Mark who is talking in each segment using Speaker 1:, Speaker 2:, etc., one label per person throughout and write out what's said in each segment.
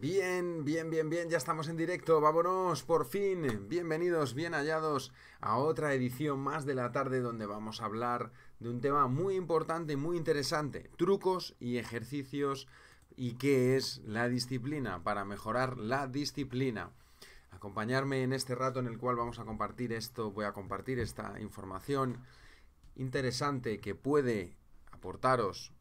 Speaker 1: Bien, bien, bien, bien, ya estamos en directo, vámonos, por fin, bienvenidos, bien hallados a otra edición más de la tarde donde vamos a hablar de un tema muy importante, y muy interesante, trucos y ejercicios y qué es la disciplina, para mejorar la disciplina. Acompañarme en este rato en el cual vamos a compartir esto, voy a compartir esta información interesante que puede aportaros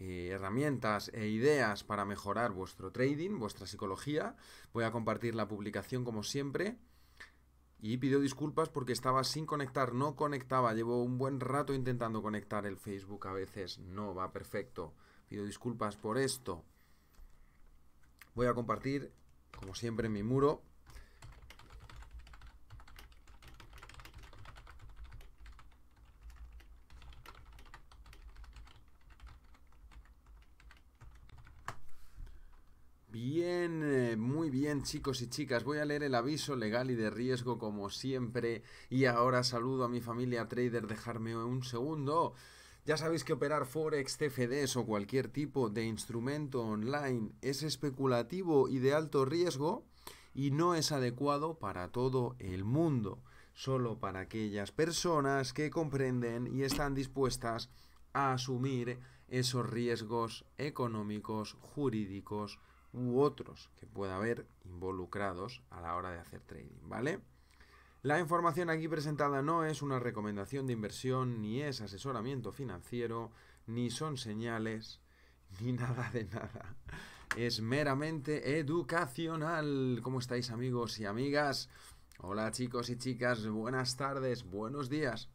Speaker 1: eh, herramientas e ideas para mejorar vuestro trading, vuestra psicología. Voy a compartir la publicación como siempre. Y pido disculpas porque estaba sin conectar, no conectaba. Llevo un buen rato intentando conectar el Facebook, a veces no va perfecto. Pido disculpas por esto. Voy a compartir, como siempre, mi muro bien chicos y chicas, voy a leer el aviso legal y de riesgo como siempre y ahora saludo a mi familia trader, dejarme un segundo. Ya sabéis que operar forex, CFDs o cualquier tipo de instrumento online es especulativo y de alto riesgo y no es adecuado para todo el mundo, solo para aquellas personas que comprenden y están dispuestas a asumir esos riesgos económicos, jurídicos, u otros que pueda haber involucrados a la hora de hacer trading, ¿vale? La información aquí presentada no es una recomendación de inversión, ni es asesoramiento financiero, ni son señales, ni nada de nada. Es meramente educacional. ¿Cómo estáis amigos y amigas? Hola chicos y chicas, buenas tardes, buenos días.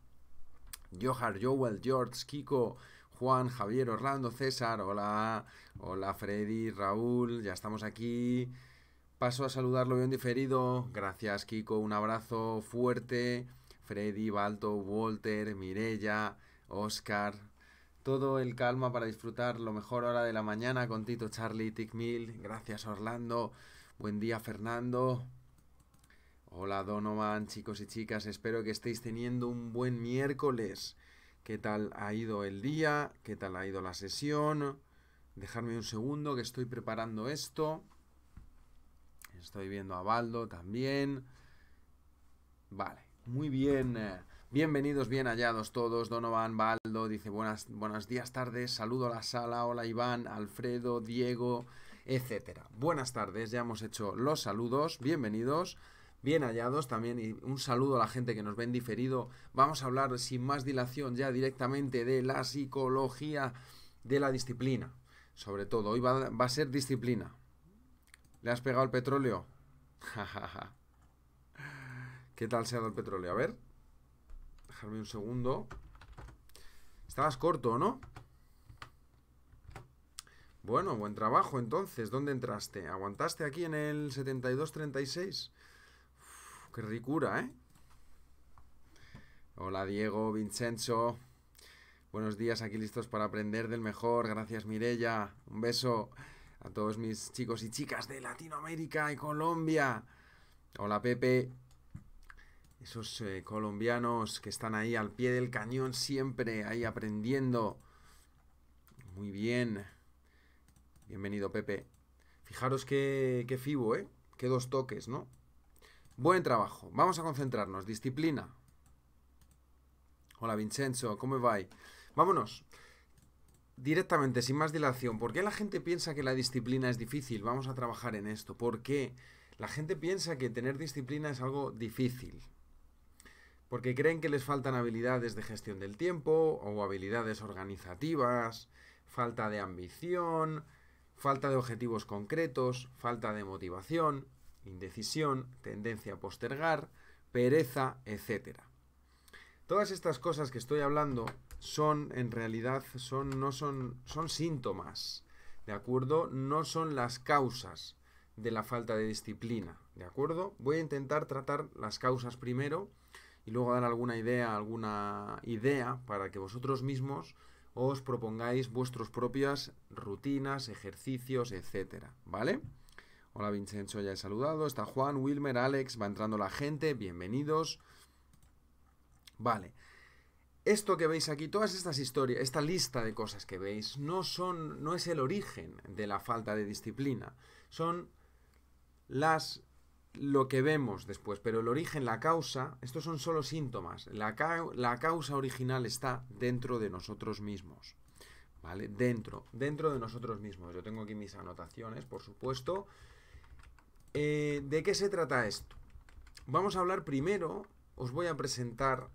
Speaker 1: Johar, Joel, George, Kiko, Juan, Javier, Orlando, César, hola, hola Freddy, Raúl, ya estamos aquí. Paso a saludarlo bien diferido. Gracias, Kiko, un abrazo fuerte. Freddy, Balto, Walter, Mirella, Oscar. Todo el calma para disfrutar lo mejor hora de la mañana con Tito Charlie Tickmill. Gracias, Orlando. Buen día, Fernando. Hola, Donovan, chicos y chicas. Espero que estéis teniendo un buen miércoles qué tal ha ido el día, qué tal ha ido la sesión. Dejarme un segundo que estoy preparando esto. Estoy viendo a Baldo también. Vale, muy bien. Bienvenidos, bien hallados todos. Donovan, Baldo, dice buenas, buenos días, tardes, saludo a la sala, hola Iván, Alfredo, Diego, etcétera. Buenas tardes, ya hemos hecho los saludos, bienvenidos. Bien hallados también y un saludo a la gente que nos ven diferido. Vamos a hablar sin más dilación ya directamente de la psicología de la disciplina. Sobre todo, hoy va, a ser disciplina. ¿Le has pegado el petróleo? ¿Qué tal se ha dado el petróleo? A ver. déjame un segundo. Estabas corto, ¿no? Bueno, buen trabajo entonces. ¿Dónde entraste? ¿Aguantaste aquí en el 7236? qué ricura, ¿eh? Hola Diego, Vincenzo. Buenos días, aquí listos para aprender del mejor. Gracias Mirella. Un beso a todos mis chicos y chicas de Latinoamérica y Colombia. Hola Pepe. Esos eh, colombianos que están ahí al pie del cañón siempre, ahí aprendiendo. Muy bien. Bienvenido Pepe. Fijaros qué, qué fibo, ¿eh? Qué dos toques, ¿no? Buen trabajo. Vamos a concentrarnos. Disciplina. Hola Vincenzo, ¿cómo va? Vámonos. Directamente, sin más dilación. ¿Por qué la gente piensa que la disciplina es difícil? Vamos a trabajar en esto. ¿Por qué? La gente piensa que tener disciplina es algo difícil. Porque creen que les faltan habilidades de gestión del tiempo o habilidades organizativas, falta de ambición, falta de objetivos concretos, falta de motivación indecisión, tendencia a postergar, pereza, etc. Todas estas cosas que estoy hablando son en realidad son no son son síntomas, ¿de acuerdo? No son las causas de la falta de disciplina, ¿de acuerdo? Voy a intentar tratar las causas primero y luego dar alguna idea, alguna idea para que vosotros mismos os propongáis vuestras propias rutinas, ejercicios, etcétera, ¿vale? Hola Vincenzo, ya he saludado. Está Juan, Wilmer, Alex, va entrando la gente, bienvenidos. Vale. Esto que veis aquí, todas estas historias, esta lista de cosas que veis, no son, no es el origen de la falta de disciplina. Son las lo que vemos después, pero el origen, la causa, estos son solo síntomas. La, la causa original está dentro de nosotros mismos. ¿Vale? Dentro, dentro de nosotros mismos. Yo tengo aquí mis anotaciones, por supuesto. Eh, ¿De qué se trata esto? Vamos a hablar primero, os voy a presentar...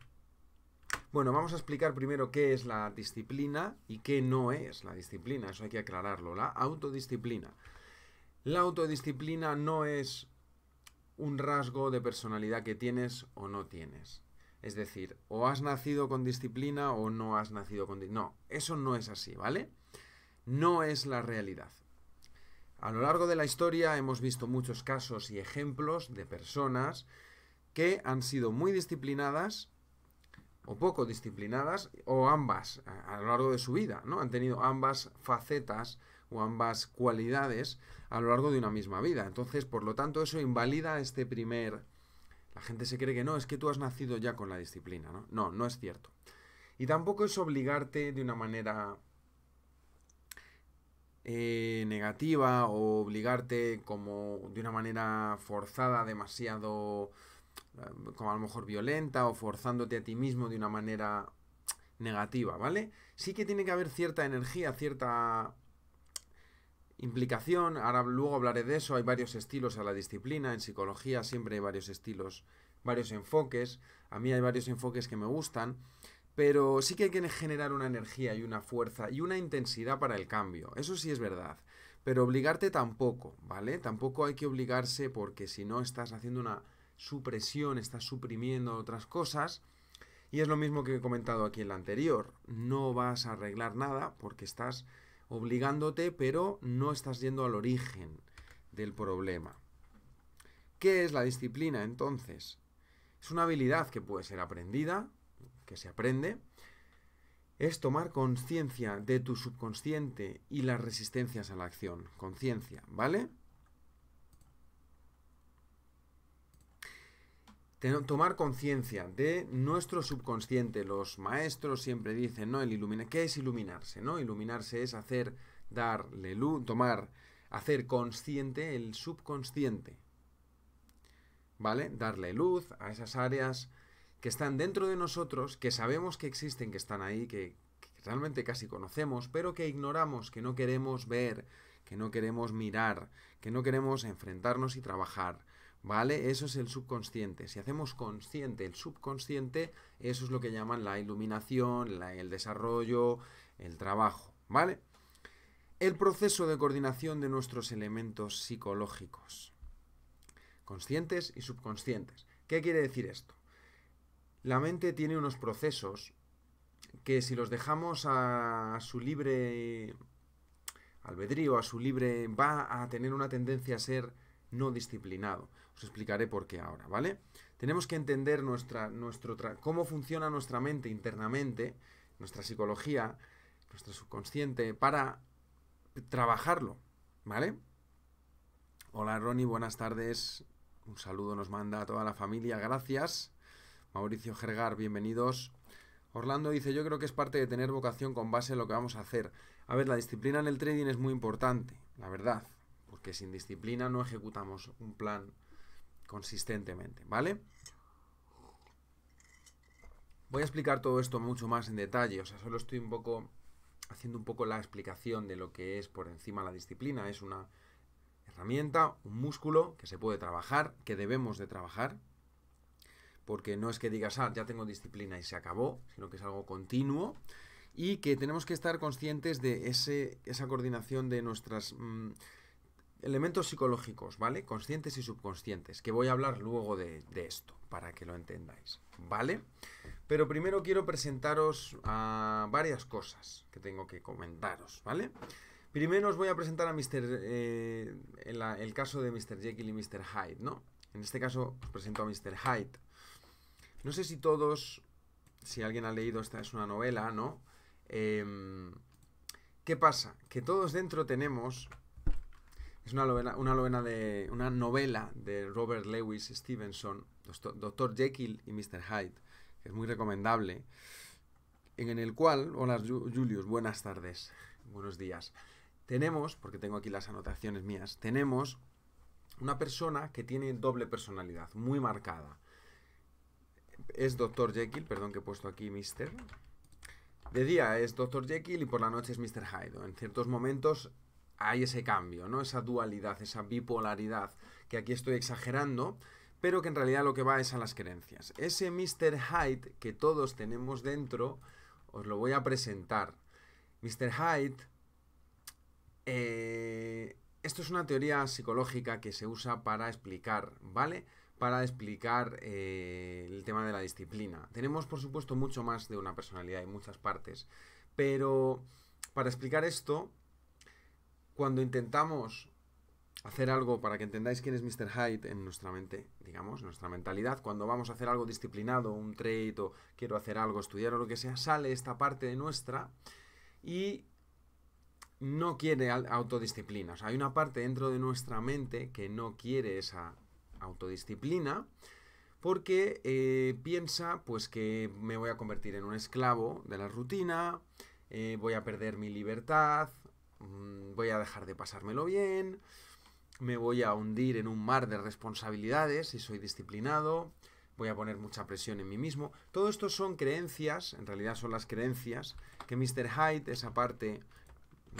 Speaker 1: Bueno, vamos a explicar primero qué es la disciplina y qué no es la disciplina, eso hay que aclararlo, la autodisciplina. La autodisciplina no es un rasgo de personalidad que tienes o no tienes. Es decir, o has nacido con disciplina o no has nacido con... No, eso no es así, ¿vale? No es la realidad. A lo largo de la historia hemos visto muchos casos y ejemplos de personas que han sido muy disciplinadas o poco disciplinadas o ambas a, lo largo de su vida, ¿no? Han tenido ambas facetas o ambas cualidades a lo largo de una misma vida. Entonces, por lo tanto, eso invalida este primer... La gente se cree que no, es que tú has nacido ya con la disciplina, ¿no? No, no es cierto. Y tampoco es obligarte de una manera eh, negativa o obligarte como de una manera forzada, demasiado, eh, como a lo mejor violenta o forzándote a ti mismo de una manera negativa, ¿vale? Sí que tiene que haber cierta energía, cierta implicación, ahora luego hablaré de eso, hay varios estilos a la disciplina, en psicología siempre hay varios estilos, varios enfoques, a mí hay varios enfoques que me gustan, pero sí que hay que generar una energía y una fuerza y una intensidad para el cambio, eso sí es verdad. Pero obligarte tampoco, ¿vale? Tampoco hay que obligarse porque si no estás haciendo una supresión, estás suprimiendo otras cosas. Y es lo mismo que he comentado aquí en la anterior. No vas a arreglar nada porque estás obligándote, pero no estás yendo al origen del problema. ¿Qué es la disciplina entonces? Es una habilidad que puede ser aprendida, que se aprende, es tomar conciencia de tu subconsciente y las resistencias a la acción. Conciencia, ¿vale? tomar conciencia de nuestro subconsciente. Los maestros siempre dicen, ¿no? El ilumina ¿Qué es iluminarse? ¿No? Iluminarse es hacer, darle luz, tomar, hacer consciente el subconsciente. ¿Vale? Darle luz a esas áreas que están dentro de nosotros, que sabemos que existen, que están ahí, que, realmente casi conocemos, pero que ignoramos, que no queremos ver, que no queremos mirar, que no queremos enfrentarnos y trabajar. ¿Vale? Eso es el subconsciente. Si hacemos consciente el subconsciente, eso es lo que llaman la iluminación, el desarrollo, el trabajo. ¿Vale? El proceso de coordinación de nuestros elementos psicológicos, conscientes y subconscientes. ¿Qué quiere decir esto? La mente tiene unos procesos que si los dejamos a su libre albedrío, a su libre, va a tener una tendencia a ser no disciplinado. Os explicaré por qué ahora, ¿vale? Tenemos que entender nuestra, nuestro cómo funciona nuestra mente internamente, nuestra psicología, nuestro subconsciente, para trabajarlo, ¿vale? Hola Ronnie, buenas tardes. Un saludo nos manda a toda la familia, gracias. Mauricio Gergar, bienvenidos. Orlando dice, yo creo que es parte de tener vocación con base en lo que vamos a hacer. A ver, la disciplina en el trading es muy importante, la verdad, porque sin disciplina no ejecutamos un plan consistentemente, ¿vale? Voy a explicar todo esto mucho más en detalle, o sea, solo estoy un poco haciendo un poco la explicación de lo que es por encima la disciplina. Es una herramienta, un músculo que se puede trabajar, que debemos de trabajar, porque no es que digas, ah, ya tengo disciplina y se acabó, sino que es algo continuo y que tenemos que estar conscientes de ese, esa coordinación de nuestros mm, elementos psicológicos, ¿vale? Conscientes y subconscientes, que voy a hablar luego de, esto, para que lo entendáis, ¿vale? Pero primero quiero presentaros a varias cosas que tengo que comentaros, ¿vale? Primero os voy a presentar a Mr. el, eh, el, caso de Mr. Jekyll y Mr. Hyde, ¿no? En este caso os presento a Mr. Hyde. No sé si todos, si alguien ha leído, esta es una novela, ¿no? Em, ¿Qué pasa? Que todos dentro tenemos... Es una novela, una de, una novela de Robert Lewis Stevenson, Dr. Jekyll y Mr. Hyde, que es muy recomendable, en el cual... Hola, Julius, buenas tardes, buenos días. Tenemos, porque tengo aquí las anotaciones mías, tenemos una persona que tiene doble personalidad, muy marcada es Dr. Jekyll, perdón que he puesto aquí Mr. De día es Dr. Jekyll y por la noche es Mr. Hyde. En ciertos momentos hay ese cambio, ¿no? Esa dualidad, esa bipolaridad, que aquí estoy exagerando, pero que en realidad lo que va es a las creencias. Ese Mr. Hyde que todos tenemos dentro, os lo voy a presentar. Mr. Hyde, eh, esto es una teoría psicológica que se usa para explicar, ¿vale? para explicar eh, el tema de la disciplina. Tenemos, por supuesto, mucho más de una personalidad y muchas partes, pero para explicar esto, cuando intentamos hacer algo para que entendáis quién es Mr. Hyde en nuestra mente, digamos, nuestra mentalidad, cuando vamos a hacer algo disciplinado, un trade o quiero hacer algo, estudiar o lo que sea, sale esta parte de nuestra y no quiere autodisciplina. O sea, hay una parte dentro de nuestra mente que no quiere esa autodisciplina, porque eh, piensa pues que me voy a convertir en un esclavo de la rutina, eh, voy a perder mi libertad, mm, voy a dejar de pasármelo bien, me voy a hundir en un mar de responsabilidades si soy disciplinado, voy a poner mucha presión en mí mismo. Todo esto son creencias, en realidad son las creencias que Mr. Hyde, esa parte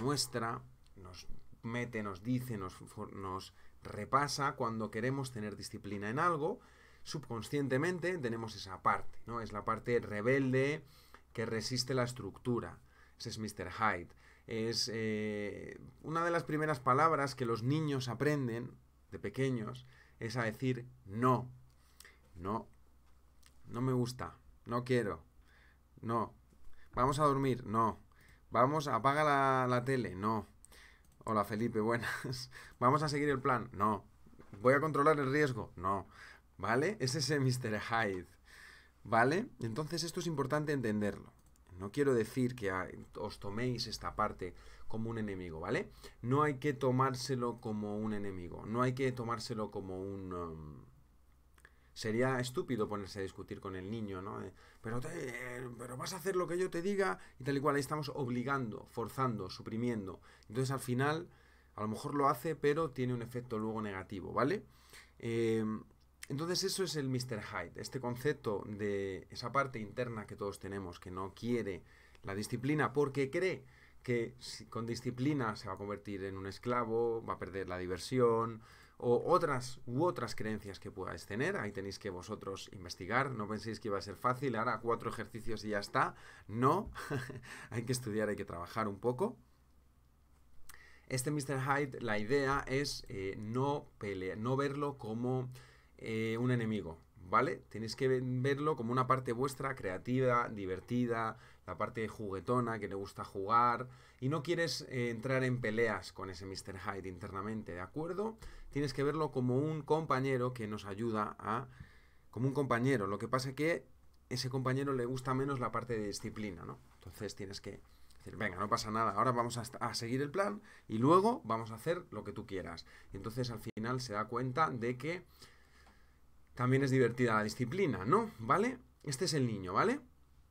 Speaker 1: nuestra, nos mete, nos dice, nos, nos repasa cuando queremos tener disciplina en algo, subconscientemente tenemos esa parte, ¿no? Es la parte rebelde que resiste la estructura. Ese es Mr. Hyde. Es eh, una de las primeras palabras que los niños aprenden de pequeños es a decir no. No. No me gusta. No quiero. No. Vamos a dormir. No. Vamos, apaga la, la tele. No. Hola Felipe, buenas. ¿Vamos a seguir el plan? No. ¿Voy a controlar el riesgo? No. ¿Vale? Es ese Mr. Hyde. ¿Vale? Entonces esto es importante entenderlo. No quiero decir que ah, os toméis esta parte como un enemigo, ¿vale? No hay que tomárselo como un enemigo, no hay que tomárselo como un... Um, sería estúpido ponerse a discutir con el niño, ¿no? Eh, pero, eh, pero vas a hacer lo que yo te diga y tal y cual. Ahí estamos obligando, forzando, suprimiendo. Entonces al final, a lo mejor lo hace, pero tiene un efecto luego negativo, ¿vale? Eh, entonces eso es el Mr. Hyde, este concepto de esa parte interna que todos tenemos, que no quiere la disciplina porque cree que con disciplina se va a convertir en un esclavo, va a perder la diversión, o otras u otras creencias que puedas tener. Ahí tenéis que vosotros investigar. No penséis que iba a ser fácil, ahora cuatro ejercicios y ya está. No, hay que estudiar, hay que trabajar un poco. Este Mr. Hyde, la idea es eh, no, no verlo como eh, un enemigo, ¿vale? Tenéis que verlo como una parte vuestra, creativa, divertida, la parte juguetona que le gusta jugar. Y no quieres eh, entrar en peleas con ese Mr. Hyde internamente, ¿de acuerdo? tienes que verlo como un compañero que nos ayuda a... como un compañero. Lo que pasa es que ese compañero le gusta menos la parte de disciplina, ¿no? Entonces tienes que decir, venga, no pasa nada, ahora vamos a, a, seguir el plan y luego vamos a hacer lo que tú quieras. Y entonces al final se da cuenta de que también es divertida la disciplina, ¿no? ¿Vale? Este es el niño, ¿vale?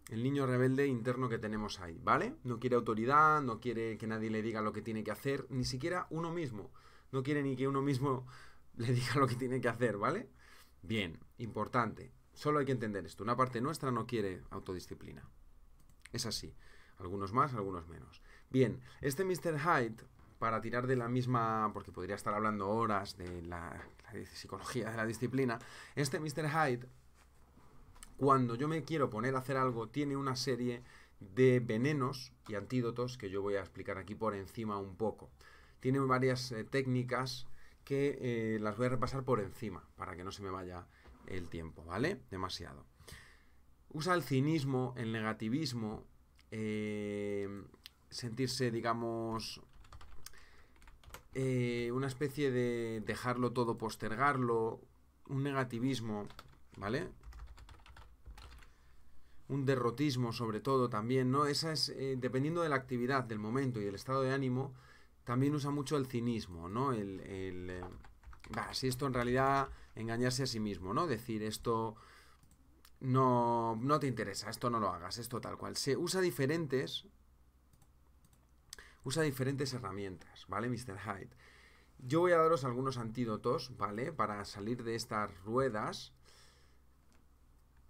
Speaker 1: El niño rebelde interno que tenemos ahí, ¿vale? No quiere autoridad, no quiere que nadie le diga lo que tiene que hacer, ni siquiera uno mismo no quiere ni que uno mismo le diga lo que tiene que hacer, ¿vale? Bien, importante. Solo hay que entender esto. Una parte nuestra no quiere autodisciplina. Es así. Algunos más, algunos menos. Bien, este Mr. Hyde, para tirar de la misma, porque podría estar hablando horas de la, psicología de la disciplina, este Mr. Hyde, cuando yo me quiero poner a hacer algo, tiene una serie de venenos y antídotos que yo voy a explicar aquí por encima un poco tiene varias eh, técnicas que eh, las voy a repasar por encima para que no se me vaya el tiempo, ¿vale? Demasiado. Usa el cinismo, el negativismo, eh, sentirse, digamos, una especie de dejarlo todo, postergarlo, un negativismo, ¿vale? un derrotismo sobre todo también, ¿no? Esa es, dependiendo de la actividad, del momento y el estado de ánimo, también usa mucho el cinismo, ¿no? El, el eh, si esto en realidad engañarse a sí mismo, ¿no? Decir esto no, no te interesa, esto no lo hagas, esto tal cual. Se usa diferentes, usa diferentes herramientas, ¿vale, Mr. Hyde? Yo voy a daros algunos antídotos, ¿vale? Para salir de estas ruedas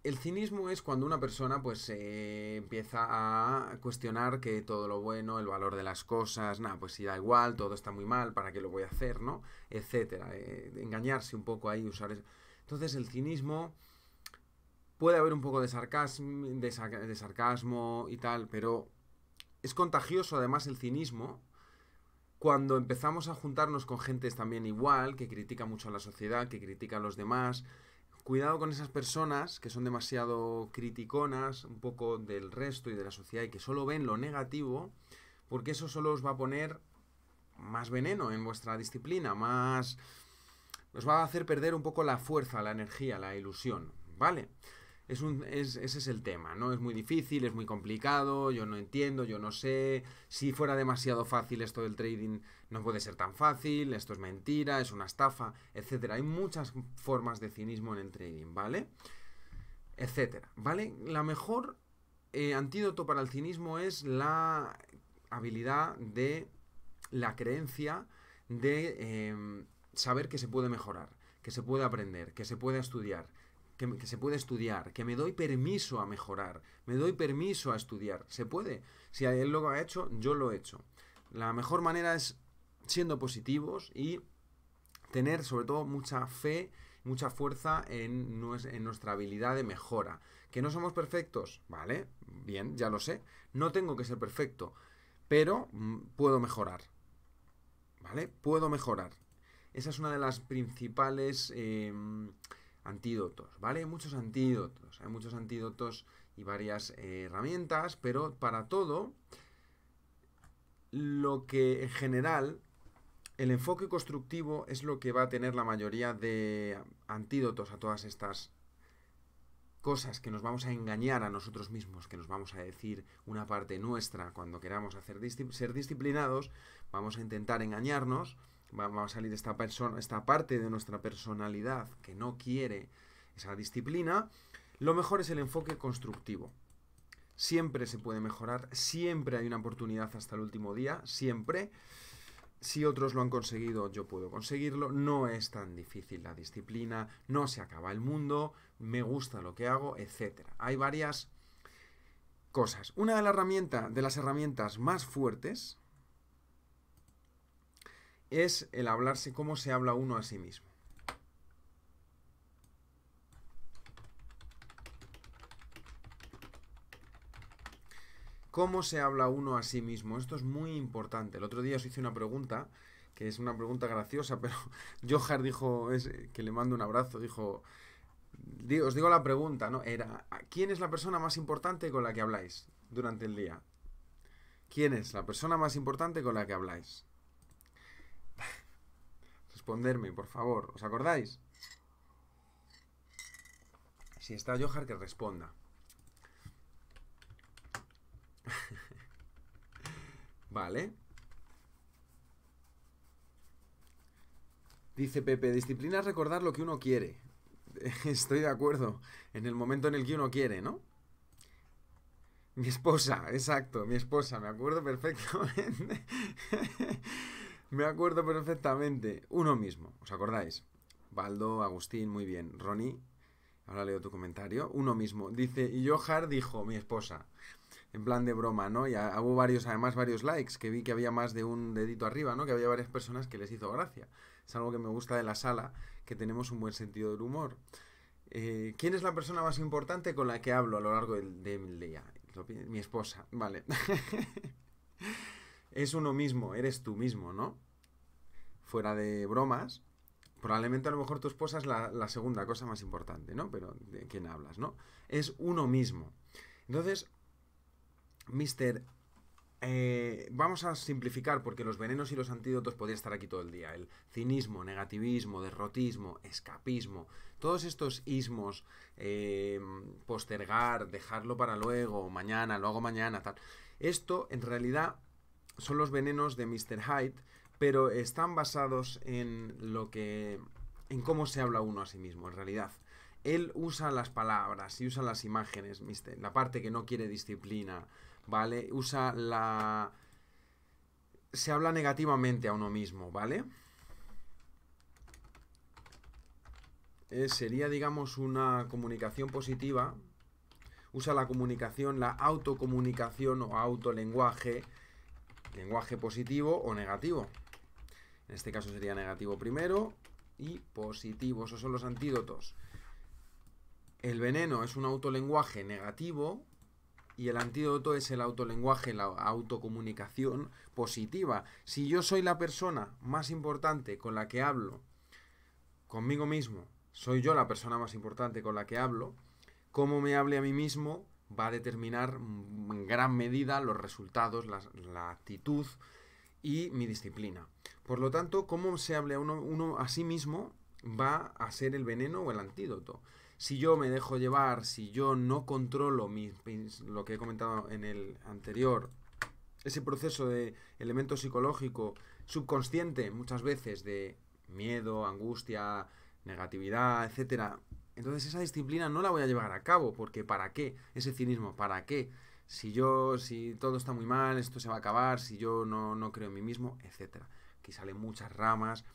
Speaker 1: el cinismo es cuando una persona pues empieza a cuestionar que todo lo bueno, el valor de las cosas, nada, pues si da igual, todo está muy mal, ¿para qué lo voy a hacer, no? Etcétera. Eh, engañarse un poco ahí, usar eso. Entonces el cinismo puede haber un poco de sarcasmo, de sarcasmo y tal, pero es contagioso además el cinismo cuando empezamos a juntarnos con gentes también igual, que critica mucho a la sociedad, que critica a los demás, Cuidado con esas personas que son demasiado criticonas un poco del resto y de la sociedad y que solo ven lo negativo, porque eso solo os va a poner más veneno en vuestra disciplina, más... os va a hacer perder un poco la fuerza, la energía, la ilusión, ¿vale? Es un, es, ese es el tema, ¿no? Es muy difícil, es muy complicado, yo no entiendo, yo no sé. Si fuera demasiado fácil esto del trading, no puede ser tan fácil, esto es mentira, es una estafa, etcétera. Hay muchas formas de cinismo en el trading, ¿vale? Etcétera, ¿vale? La mejor eh, antídoto para el cinismo es la habilidad de la creencia de eh, saber que se puede mejorar, que se puede aprender, que se puede estudiar, que, se puede estudiar, que me doy permiso a mejorar, me doy permiso a estudiar. Se puede. Si él lo ha hecho, yo lo he hecho. La mejor manera es siendo positivos y tener sobre todo mucha fe, mucha fuerza en, nuestra habilidad de mejora. Que no somos perfectos, ¿vale? Bien, ya lo sé. No tengo que ser perfecto, pero mm, puedo mejorar. ¿Vale? Puedo mejorar. Esa es una de las principales... Em, antídotos, ¿vale? Hay muchos antídotos, hay muchos antídotos y varias eh, herramientas, pero para todo, lo que en general, el enfoque constructivo es lo que va a tener la mayoría de antídotos a todas estas cosas que nos vamos a engañar a nosotros mismos, que nos vamos a decir una parte nuestra cuando queramos hacer ser disciplinados, vamos a intentar engañarnos Vamos a salir esta, persona, esta parte de nuestra personalidad que no quiere esa disciplina. Lo mejor es el enfoque constructivo. Siempre se puede mejorar, siempre hay una oportunidad hasta el último día, siempre. Si otros lo han conseguido, yo puedo conseguirlo. No es tan difícil la disciplina, no se acaba el mundo, me gusta lo que hago, etc. Hay varias cosas. Una de, las herramientas, de las herramientas más fuertes es el hablarse cómo se habla uno a sí mismo. ¿Cómo se habla uno a sí mismo? Esto es muy importante. El otro día os hice una pregunta, que es una pregunta graciosa, pero Johar dijo, que le mando un abrazo, dijo, os digo la pregunta, ¿no? Era, ¿quién es la persona más importante con la que habláis durante el día? ¿Quién es la persona más importante con la que habláis? responderme, por favor. ¿Os acordáis? Si está Johar, que responda. vale. Dice Pepe, disciplina es recordar lo que uno quiere. Estoy de acuerdo, en el momento en el que uno quiere, ¿no? Mi esposa, exacto, mi esposa, me acuerdo perfectamente. Me acuerdo perfectamente. Uno mismo, ¿os acordáis? Baldo, Agustín, muy bien. Ronnie, ahora leo tu comentario. Uno mismo. Dice, y Johar dijo, mi esposa. En plan de broma, ¿no? Y hago varios, además, varios likes, que vi que había más de un dedito arriba, ¿no? Que había varias personas que les hizo gracia. Es algo que me gusta de la sala, que tenemos un buen sentido del humor. Eh, ¿Quién es la persona más importante con la que hablo a lo largo del, del día? Mi esposa, vale. es uno mismo, eres tú mismo, ¿no? Fuera de bromas, probablemente a lo mejor tu esposa es la, segunda cosa más importante, ¿no? Pero de quién hablas, ¿no? Es uno mismo. Entonces, mister, eh, vamos a simplificar porque los venenos y los antídotos podrían estar aquí todo el día. El cinismo, negativismo, derrotismo, escapismo, todos estos ismos, eh, postergar, dejarlo para luego, mañana, lo hago mañana, tal. Esto en realidad son los venenos de Mr. Hyde, pero están basados en lo que. en cómo se habla uno a sí mismo, en realidad. Él usa las palabras y usa las imágenes, la parte que no quiere disciplina, ¿vale? Usa la. Se habla negativamente a uno mismo, ¿vale? Eh, sería, digamos, una comunicación positiva. Usa la comunicación, la autocomunicación o autolenguaje lenguaje positivo o negativo. En este caso sería negativo primero y positivo. Esos son los antídotos. El veneno es un autolenguaje negativo y el antídoto es el autolenguaje, la autocomunicación positiva. Si yo soy la persona más importante con la que hablo, conmigo mismo, soy yo la persona más importante con la que hablo, cómo me hable a mí mismo va a determinar en gran medida los resultados, la, actitud y mi disciplina. Por lo tanto, cómo se hable a uno, a sí mismo va a ser el veneno o el antídoto. Si yo me dejo llevar, si yo no controlo lo que he comentado en el anterior, ese proceso de elemento psicológico subconsciente muchas veces de miedo, angustia, negatividad, etcétera, entonces esa disciplina no la voy a llevar a cabo, porque ¿para qué? Ese cinismo, ¿para qué? Si yo, si todo está muy mal, esto se va a acabar, si yo no, no creo en mí mismo, etc. Aquí salen muchas ramas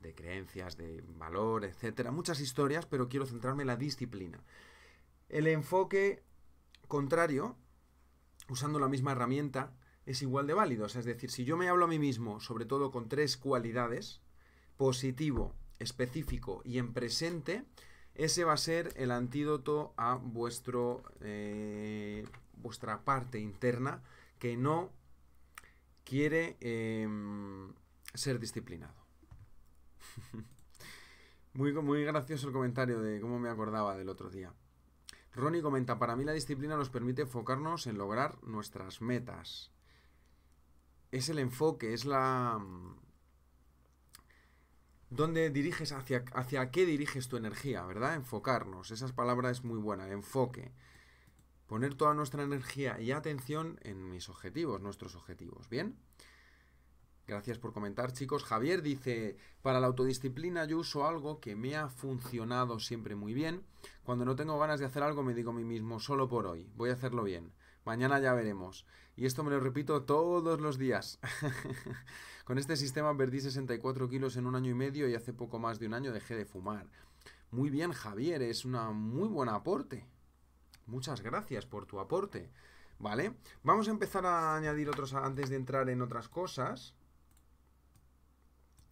Speaker 1: de creencias, de valor, etcétera, muchas historias, pero quiero centrarme en la disciplina. El enfoque contrario, usando la misma herramienta, es igual de válido. es decir, si yo me hablo a mí mismo, sobre todo con tres cualidades, positivo, específico y en presente, ese va a ser el antídoto a vuestro, eh, vuestra parte interna que no quiere em, ser disciplinado. muy, muy gracioso el comentario de cómo me acordaba del otro día. Ronnie comenta, para mí la disciplina nos permite enfocarnos en lograr nuestras metas. Es el enfoque, es la, ¿Dónde diriges? Hacia, ¿Hacia qué diriges tu energía? ¿Verdad? Enfocarnos. Esas palabras es muy buena. Enfoque. Poner toda nuestra energía y atención en mis objetivos, nuestros objetivos. ¿Bien? Gracias por comentar, chicos. Javier dice, para la autodisciplina yo uso algo que me ha funcionado siempre muy bien. Cuando no tengo ganas de hacer algo me digo a mí mismo, solo por hoy, voy a hacerlo bien. Mañana ya veremos. Y esto me lo repito todos los días. Con este sistema perdí 64 kilos en un año y medio y hace poco más de un año dejé de fumar. Muy bien, Javier, es un muy buen aporte. Muchas gracias por tu aporte. ¿Vale? Vamos a empezar a añadir otros antes de entrar en otras cosas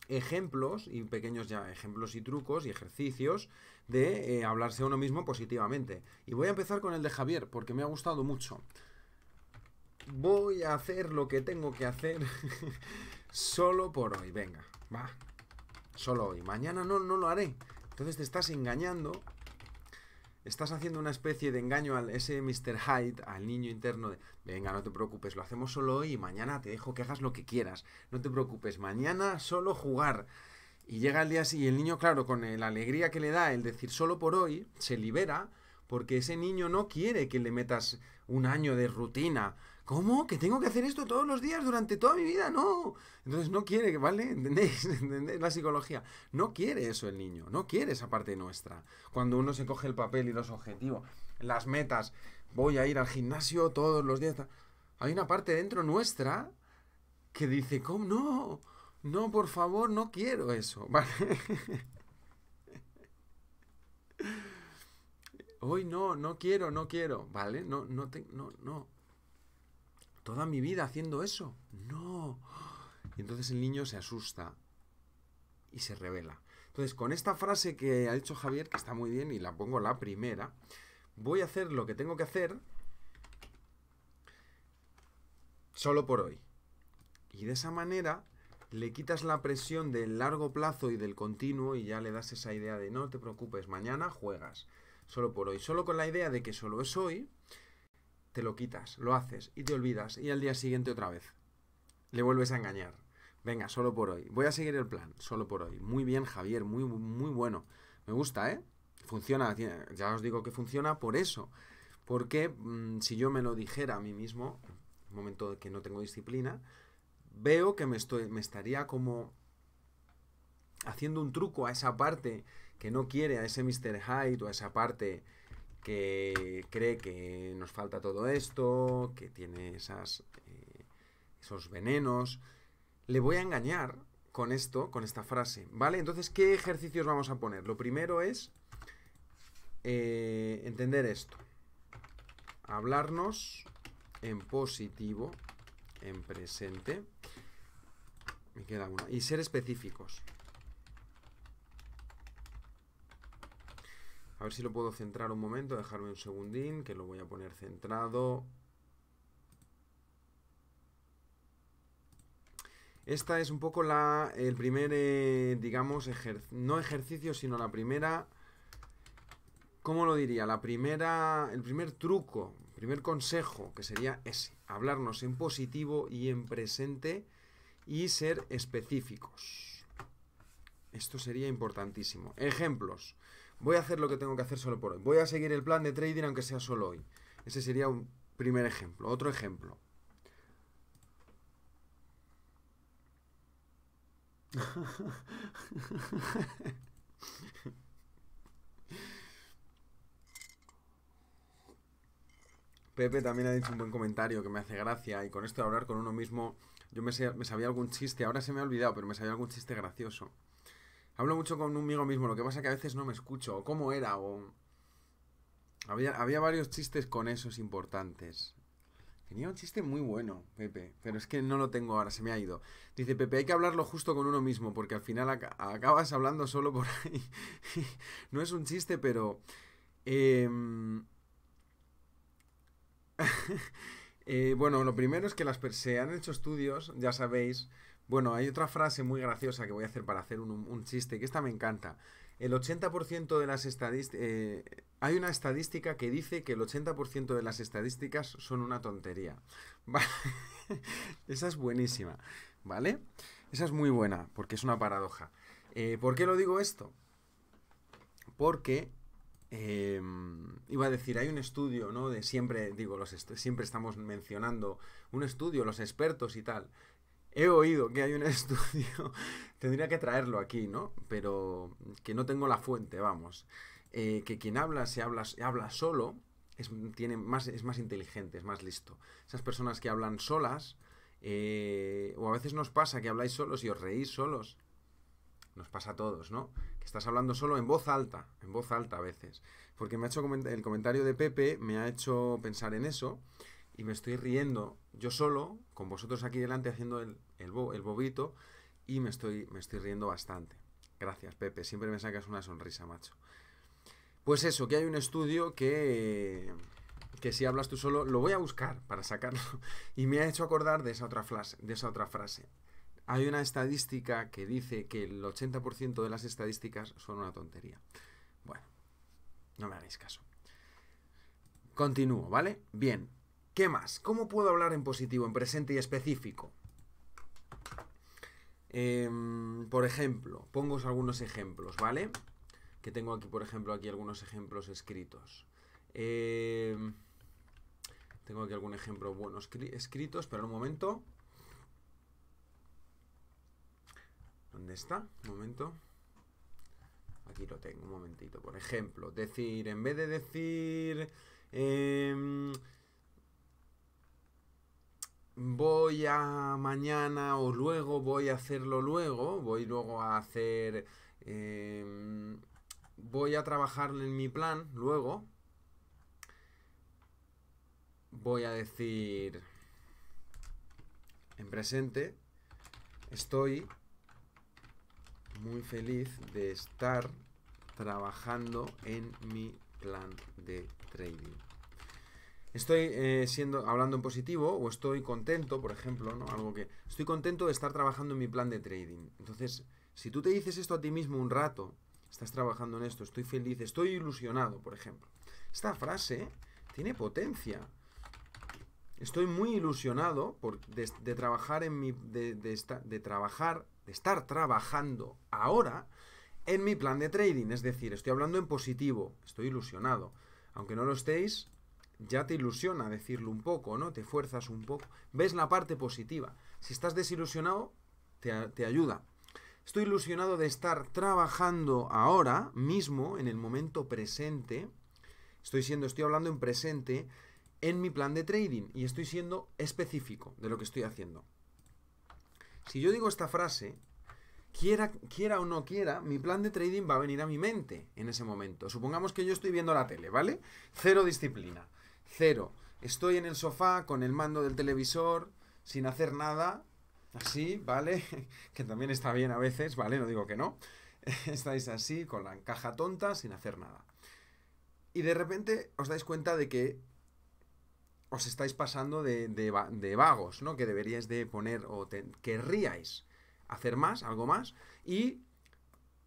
Speaker 1: ejemplos y pequeños ya ejemplos y trucos y ejercicios de eh, hablarse a uno mismo positivamente. Y voy a empezar con el de Javier, porque me ha gustado mucho. Voy a hacer lo que tengo que hacer solo por hoy. Venga, va. Solo hoy. Mañana no, no lo haré. Entonces te estás engañando estás haciendo una especie de engaño al ese Mr. Hyde, al niño interno de, venga, no te preocupes, lo hacemos solo hoy y mañana te dejo que hagas lo que quieras, no te preocupes, mañana solo jugar. Y llega el día así y el niño, claro, con la alegría que le da el decir solo por hoy, se libera porque ese niño no quiere que le metas un año de rutina. ¿Cómo? ¿Que tengo que hacer esto todos los días durante toda mi vida? No. Entonces no quiere, ¿vale? ¿Entendéis? ¿Entendéis la psicología? No quiere eso el niño, no quiere esa parte nuestra. Cuando uno se coge el papel y los objetivos, las metas, voy a ir al gimnasio todos los días. Hay una parte dentro nuestra que dice, ¿cómo? No, no, por favor, no quiero eso, ¿vale? hoy no, no quiero, no quiero, ¿vale? No, no, tengo, no, no. Toda mi vida haciendo eso, no. Y entonces el niño se asusta y se revela. Entonces, con esta frase que ha dicho Javier, que está muy bien y la pongo la primera, voy a hacer lo que tengo que hacer solo por hoy. Y de esa manera le quitas la presión del largo plazo y del continuo y ya le das esa idea de no te preocupes, mañana juegas solo por hoy. Solo con la idea de que solo es hoy, te lo quitas, lo haces y te olvidas y al día siguiente otra vez. Le vuelves a engañar. Venga, solo por hoy. Voy a seguir el plan, solo por hoy. Muy bien, Javier, muy, muy bueno. Me gusta, ¿eh? Funciona, ya os digo que funciona por eso. Porque mm, si yo me lo dijera a mí mismo, en un momento que no tengo disciplina, veo que me, estoy, me estaría como haciendo un truco a esa parte que no quiere a ese Mr. Hyde o a esa parte que cree que nos falta todo esto, que tiene esas, eh, esos venenos. Le voy a engañar con esto, con esta frase, ¿vale? Entonces, ¿qué ejercicios vamos a poner? Lo primero es eh, entender esto. Hablarnos en positivo, en presente. Y ser específicos. A ver si lo puedo centrar un momento, dejarme un segundín, que lo voy a poner centrado. Esta es un poco la, el primer, eh, digamos, no ejercicio, sino la primera, ¿cómo lo diría? La primera, el primer truco, primer consejo, que sería ese, hablarnos en positivo y en presente y ser específicos. Esto sería importantísimo. Ejemplos voy a hacer lo que tengo que hacer solo por hoy. Voy a seguir el plan de trading aunque sea solo hoy. Ese sería un primer ejemplo. Otro ejemplo. Pepe también ha dicho un buen comentario que me hace gracia y con esto de hablar con uno mismo, yo me, me sabía algún chiste, ahora se me ha olvidado, pero me sabía algún chiste gracioso. Hablo mucho conmigo mismo, lo que pasa que a veces no me escucho, cómo era, o... Había, varios chistes con esos importantes. Tenía un chiste muy bueno, Pepe, pero es que no lo tengo ahora, se me ha ido. Dice Pepe, hay que hablarlo justo con uno mismo, porque al final acabas hablando solo por ahí. no es un chiste, pero... Em, eh, bueno, lo primero es que las se han hecho estudios, ya sabéis, bueno, hay otra frase muy graciosa que voy a hacer para hacer un, chiste, que esta me encanta. El 80% de las estadísticas... Eh, hay una estadística que dice que el 80% de las estadísticas son una tontería. Esa es buenísima, ¿vale? Esa es muy buena, porque es una paradoja. Eh, ¿Por qué lo digo esto? Porque em, iba a decir, hay un estudio, ¿no? De siempre, digo, los siempre estamos mencionando un estudio, los expertos y tal. He oído que hay un estudio, tendría que traerlo aquí, ¿no? Pero que no tengo la fuente, vamos. Eh, que quien habla, se habla, se habla solo, es, tiene más, es más inteligente, es más listo. Esas personas que hablan solas, eh, o a veces nos pasa que habláis solos y os reís solos. Nos pasa a todos, ¿no? Que estás hablando solo en voz alta, en voz alta a veces. Porque me ha hecho el comentario de Pepe, me ha hecho pensar en eso y me estoy riendo yo solo, con vosotros aquí delante haciendo el, el, bobito, y me estoy, me estoy riendo bastante. Gracias, Pepe, siempre me sacas una sonrisa, macho. Pues eso, que hay un estudio que, que si hablas tú solo, lo voy a buscar para sacarlo. Y me ha hecho acordar de esa otra frase. De esa otra frase. Hay una estadística que dice que el 80% de las estadísticas son una tontería. Bueno, no me hagáis caso. Continúo, ¿vale? Bien, ¿Qué más? ¿Cómo puedo hablar en positivo, en presente y específico? Em, por ejemplo, pongo algunos ejemplos, ¿vale? Que tengo aquí, por ejemplo, aquí algunos ejemplos escritos. Em, tengo aquí algún ejemplo bueno escrito, espera un momento. ¿Dónde está? Un momento. Aquí lo tengo, un momentito. Por ejemplo, decir, en vez de decir... Em, voy a mañana o luego voy a hacerlo luego, voy luego a hacer... Em, voy a trabajar en mi plan luego. Voy a decir en presente, estoy muy feliz de estar trabajando en mi plan de trading. Estoy eh, siendo, hablando en positivo o estoy contento, por ejemplo, ¿no? Algo que. Estoy contento de estar trabajando en mi plan de trading. Entonces, si tú te dices esto a ti mismo un rato, estás trabajando en esto, estoy feliz, estoy ilusionado, por ejemplo. Esta frase tiene potencia. Estoy muy ilusionado por, de, trabajar en mi. De, de trabajar. De estar trabajando ahora en mi plan de trading. Es decir, estoy hablando en positivo. Estoy ilusionado. Aunque no lo estéis, ya te ilusiona decirlo un poco, ¿no? Te fuerzas un poco. Ves la parte positiva. Si estás desilusionado, te, ayuda. Estoy ilusionado de estar trabajando ahora mismo, en el momento presente. Estoy siendo, estoy hablando en presente, en mi plan de trading. Y estoy siendo específico de lo que estoy haciendo. Si yo digo esta frase, Quiera, quiera, o no quiera, mi plan de trading va a venir a mi mente en ese momento. Supongamos que yo estoy viendo la tele, ¿vale? Cero disciplina. Cero. Estoy en el sofá con el mando del televisor, sin hacer nada, así, ¿vale? que también está bien a veces, ¿vale? No digo que no. Estáis así, con la caja tonta, sin hacer nada. Y de repente os dais cuenta de que os estáis pasando de, vagos, ¿no? Que deberíais de poner o querríais hacer más, algo más. Y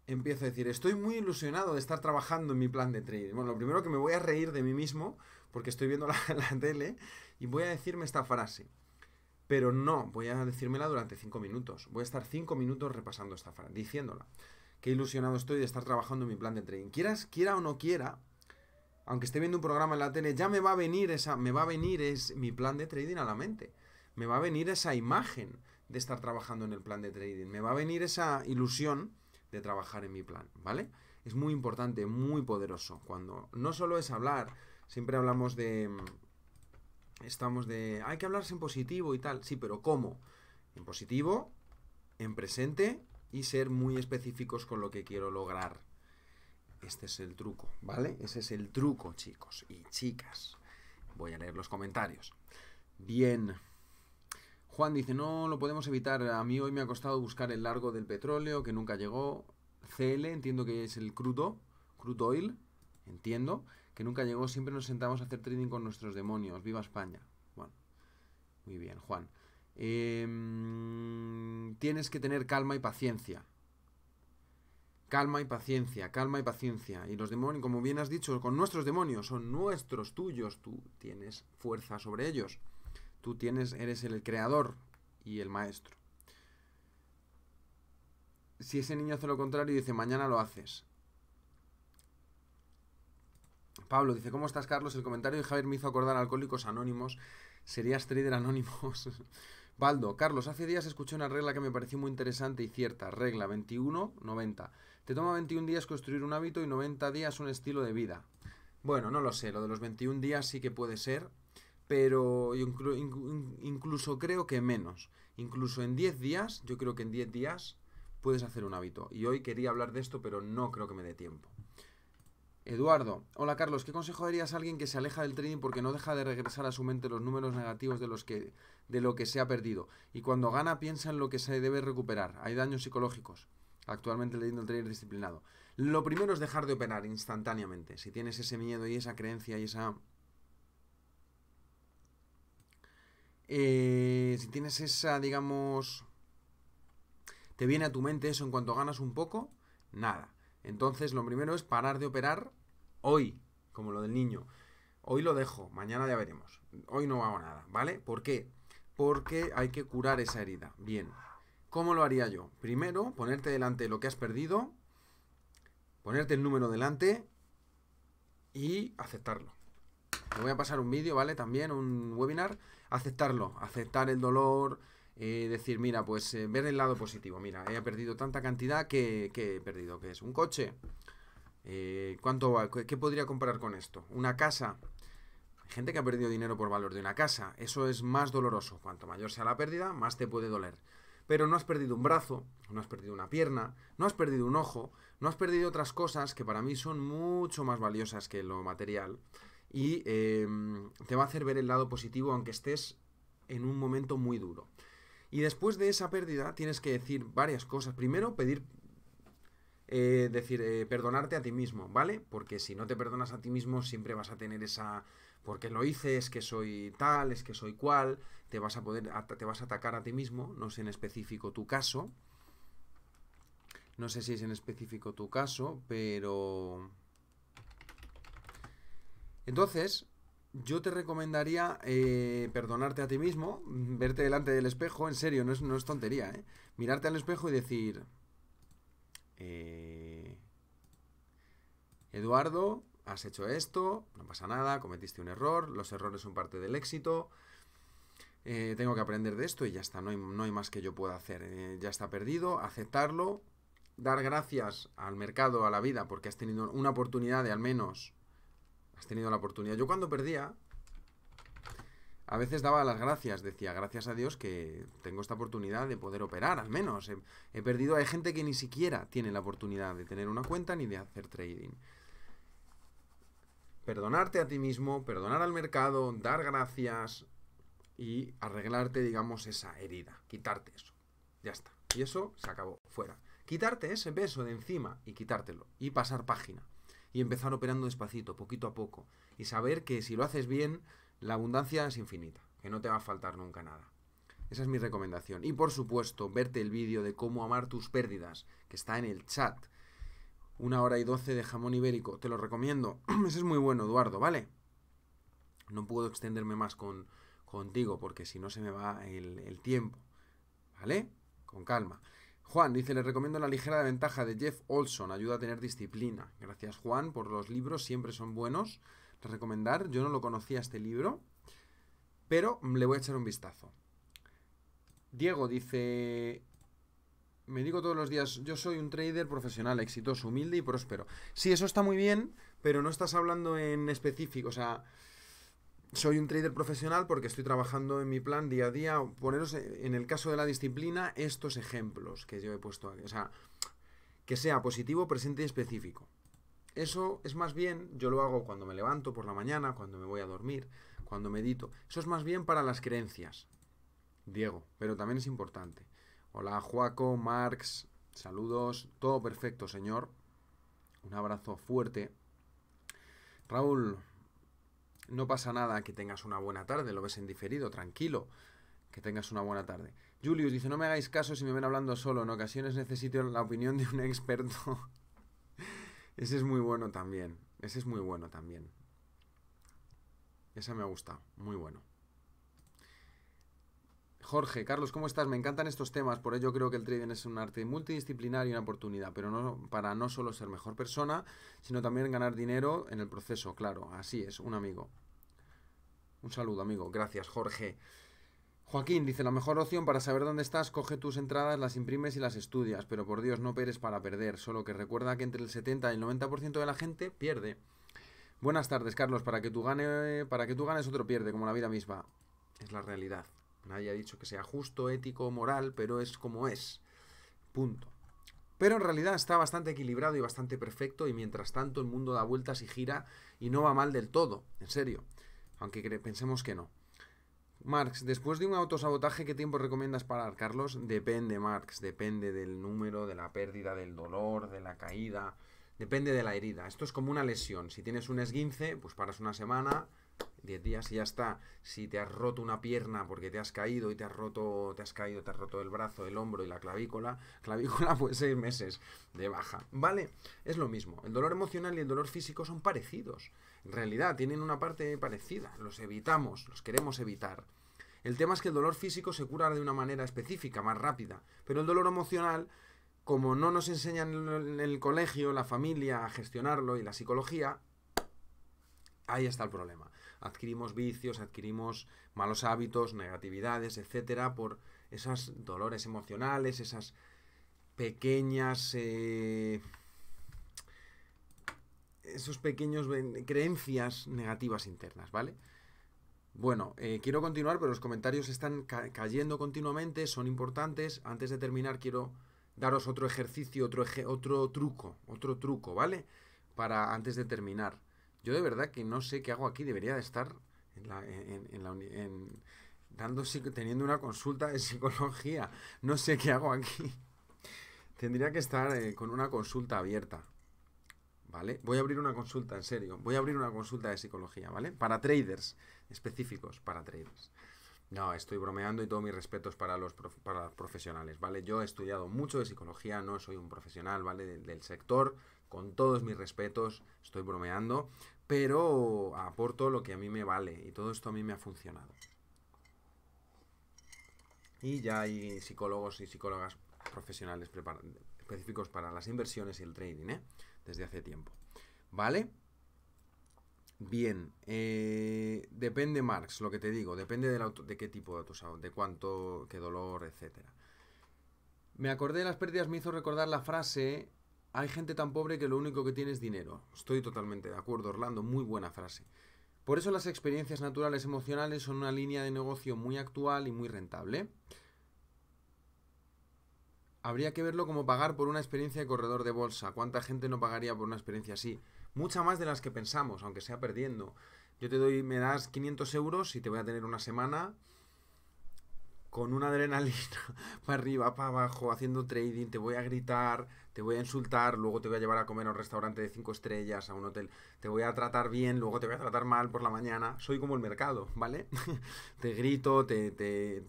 Speaker 1: empiezo a decir, estoy muy ilusionado de estar trabajando en mi plan de trading. Bueno, lo primero que me voy a reír de mí mismo porque estoy viendo la, tele y voy a decirme esta frase. Pero no, voy a decírmela durante cinco minutos. Voy a estar cinco minutos repasando esta frase, diciéndola. Qué ilusionado estoy de estar trabajando en mi plan de trading. Quieras, quiera o no quiera, aunque esté viendo un programa en la tele, ya me va a venir esa, me va a venir es mi plan de trading a la mente. Me va a venir esa imagen de estar trabajando en el plan de trading. Me va a venir esa ilusión de trabajar en mi plan, ¿vale? Es muy importante, muy poderoso. Cuando no solo es hablar, Siempre hablamos de... Estamos de... Hay que hablarse en positivo y tal. Sí, pero ¿cómo? En positivo, en presente y ser muy específicos con lo que quiero lograr. Este es el truco, ¿vale? Ese es el truco, chicos y chicas. Voy a leer los comentarios. Bien. Juan dice, no lo podemos evitar. A mí hoy me ha costado buscar el largo del petróleo, que nunca llegó. CL, entiendo que es el crudo, crudo oil, entiendo que nunca llegó, siempre nos sentamos a hacer trading con nuestros demonios. ¡Viva España! Bueno, muy bien, Juan. Em, tienes que tener calma y paciencia. Calma y paciencia, calma y paciencia. Y los demonios, como bien has dicho, con nuestros demonios, son nuestros, tuyos. Tú tienes fuerza sobre ellos. Tú tienes, eres el creador y el maestro. Si ese niño hace lo contrario y dice mañana lo haces, Pablo dice, ¿cómo estás, Carlos? El comentario de Javier me hizo acordar Alcohólicos Anónimos. ¿Serías trader anónimos? Baldo, Carlos, hace días escuché una regla que me pareció muy interesante y cierta. Regla 21-90. Te toma 21 días construir un hábito y 90 días un estilo de vida. Bueno, no lo sé, lo de los 21 días sí que puede ser, pero incluso creo que menos. Incluso en 10 días, yo creo que en 10 días puedes hacer un hábito. Y hoy quería hablar de esto, pero no creo que me dé tiempo. Eduardo, hola Carlos, ¿qué consejo darías a alguien que se aleja del trading porque no deja de regresar a su mente los números negativos de, los que, de lo que se ha perdido? Y cuando gana piensa en lo que se debe recuperar. Hay daños psicológicos. Actualmente leyendo el trading disciplinado. Lo primero es dejar de operar instantáneamente. Si tienes ese miedo y esa creencia y esa... Eh, si tienes esa, digamos... Te viene a tu mente eso en cuanto ganas un poco, nada entonces, lo primero es parar de operar hoy, como lo del niño. Hoy lo dejo, mañana ya veremos. Hoy no hago nada, ¿vale? ¿Por qué? Porque hay que curar esa herida. Bien. ¿Cómo lo haría yo? Primero, ponerte delante lo que has perdido, ponerte el número delante y aceptarlo. Me voy a pasar un vídeo, ¿vale? También un webinar. Aceptarlo, aceptar el dolor, eh, decir, mira, pues eh, ver el lado positivo, mira, he perdido tanta cantidad que, he perdido, que es un coche, eh, ¿cuánto ¿Qué podría comprar con esto? ¿Una casa? gente que ha perdido dinero por valor de una casa, eso es más doloroso, cuanto mayor sea la pérdida, más te puede doler. Pero no has perdido un brazo, no has perdido una pierna, no has perdido un ojo, no has perdido otras cosas que para mí son mucho más valiosas que lo material y em, te va a hacer ver el lado positivo aunque estés en un momento muy duro. Y después de esa pérdida tienes que decir varias cosas. Primero, pedir, eh, decir, eh, perdonarte a ti mismo, ¿vale? Porque si no te perdonas a ti mismo siempre vas a tener esa, porque lo hice, es que soy tal, es que soy cual, te vas a poder, te vas a atacar a ti mismo, no sé en específico tu caso. No sé si es en específico tu caso, pero... Entonces, yo te recomendaría eh, perdonarte a ti mismo, verte delante del espejo, en serio, no es, tontería, ¿eh? Mirarte al espejo y decir, eh, Eduardo, has hecho esto, no pasa nada, cometiste un error, los errores son parte del éxito, tengo que aprender de esto y ya está, no no hay más que yo pueda hacer, ya está perdido, aceptarlo, dar gracias al mercado, a la vida, porque has tenido una oportunidad de al menos Has tenido la oportunidad. Yo cuando perdía, a veces daba las gracias, decía, gracias a Dios que tengo esta oportunidad de poder operar, al menos. He, perdido, hay gente que ni siquiera tiene la oportunidad de tener una cuenta ni de hacer trading. Perdonarte a ti mismo, perdonar al mercado, dar gracias y arreglarte, digamos, esa herida, quitarte eso. Ya está. Y eso se acabó, fuera. Quitarte ese peso de encima y quitártelo y pasar página y empezar operando despacito, poquito a poco. Y saber que si lo haces bien, la abundancia es infinita, que no te va a faltar nunca nada. Esa es mi recomendación. Y por supuesto, verte el vídeo de cómo amar tus pérdidas, que está en el chat. Una hora y doce de jamón ibérico. Te lo recomiendo. Ese es muy bueno, Eduardo, ¿vale? No puedo extenderme más con, contigo porque si no se me va el tiempo. ¿Vale? Con calma. Juan dice, le recomiendo la ligera ventaja de Jeff Olson, ayuda a tener disciplina. Gracias Juan por los libros, siempre son buenos. Recomendar, yo no lo conocía este libro, pero le voy a echar un vistazo. Diego dice, me digo todos los días, yo soy un trader profesional, exitoso, humilde y próspero. Sí, eso está muy bien, pero no estás hablando en específico, o sea, soy un trader profesional porque estoy trabajando en mi plan día a día. Poneros en el caso de la disciplina estos ejemplos que yo he puesto aquí. O sea, que sea positivo, presente y específico. Eso es más bien, yo lo hago cuando me levanto por la mañana, cuando me voy a dormir, cuando medito. Eso es más bien para las creencias, Diego, pero también es importante. Hola, Juaco, Marx, saludos, todo perfecto, señor. Un abrazo fuerte. Raúl, no pasa nada que tengas una buena tarde, lo ves en diferido, tranquilo. Que tengas una buena tarde. Julius dice, no me hagáis caso si me ven hablando solo, en ocasiones necesito la opinión de un experto. Ese es muy bueno también. Ese es muy bueno también. Ese me gusta. Muy bueno. Jorge, Carlos, ¿cómo estás? Me encantan estos temas, por ello creo que el trading es un arte multidisciplinario y una oportunidad, pero no para no solo ser mejor persona, sino también ganar dinero en el proceso, claro, así es, un amigo. Un saludo, amigo. Gracias, Jorge. Joaquín dice, la mejor opción para saber dónde estás, coge tus entradas, las imprimes y las estudias, pero por Dios no peres para perder, solo que recuerda que entre el 70 y el 90% de la gente pierde. Buenas tardes, Carlos, para que tú gane, para que tú ganes otro pierde, como la vida misma. Es la realidad. Nadie ha dicho que sea justo, ético, o moral, pero es como es. Punto. Pero en realidad está bastante equilibrado y bastante perfecto y mientras tanto el mundo da vueltas y gira y no va mal del todo, en serio, aunque pensemos que no. Marx, después de un autosabotaje, ¿qué tiempo recomiendas parar, Carlos? Depende, Marx, depende del número, de la pérdida, del dolor, de la caída, depende de la herida. Esto es como una lesión. Si tienes un esguince, pues paras una semana, 10 días y ya está. Si te has roto una pierna porque te has caído y te has roto, te has caído, te has roto el brazo, el hombro y la clavícula, clavícula pues ser meses de baja. ¿Vale? Es lo mismo. El dolor emocional y el dolor físico son parecidos. En realidad tienen una parte parecida. Los evitamos, los queremos evitar. El tema es que el dolor físico se cura de una manera específica, más rápida, pero el dolor emocional como no nos enseñan en el colegio, la familia, a gestionarlo y la psicología, ahí está el problema adquirimos vicios, adquirimos malos hábitos, negatividades, etcétera, por esos dolores emocionales, esas pequeñas. Eh, esos pequeños creencias negativas internas, ¿vale? Bueno, eh, quiero continuar, pero los comentarios están cayendo continuamente, son importantes. Antes de terminar, quiero daros otro ejercicio, otro, otro truco, otro truco, ¿vale? Para antes de terminar. Yo de verdad que no sé qué hago aquí, debería de estar en la, teniendo una consulta de psicología. No sé qué hago aquí. Tendría que estar eh, con una consulta abierta. ¿Vale? Voy a abrir una consulta, en serio. Voy a abrir una consulta de psicología, ¿vale? Para traders específicos, para traders. No, estoy bromeando y todos mis respetos para los, profesionales, ¿vale? Yo he estudiado mucho de psicología, no soy un profesional, ¿vale? del sector, con todos mis respetos, estoy bromeando pero aporto lo que a mí me vale y todo esto a mí me ha funcionado. Y ya hay psicólogos y psicólogas profesionales específicos para las inversiones y el trading, ¿eh? Desde hace tiempo. ¿Vale? Bien, eh, depende Marx, lo que te digo, depende de qué tipo de autos, de cuánto, qué dolor, etc. Me acordé de las pérdidas, me hizo recordar la frase hay gente tan pobre que lo único que tiene es dinero. Estoy totalmente de acuerdo, Orlando, muy buena frase. Por eso las experiencias naturales emocionales son una línea de negocio muy actual y muy rentable. Habría que verlo como pagar por una experiencia de corredor de bolsa. ¿Cuánta gente no pagaría por una experiencia así? Mucha más de las que pensamos, aunque sea perdiendo. Yo te doy, me das 500 euros y te voy a tener una semana con una adrenalina para arriba, para abajo, haciendo trading, te voy a gritar, te voy a insultar, luego te voy a llevar a comer a un restaurante de cinco estrellas, a un hotel, te voy a tratar bien, luego te voy a tratar mal por la mañana, soy como el mercado, ¿vale? te grito, te,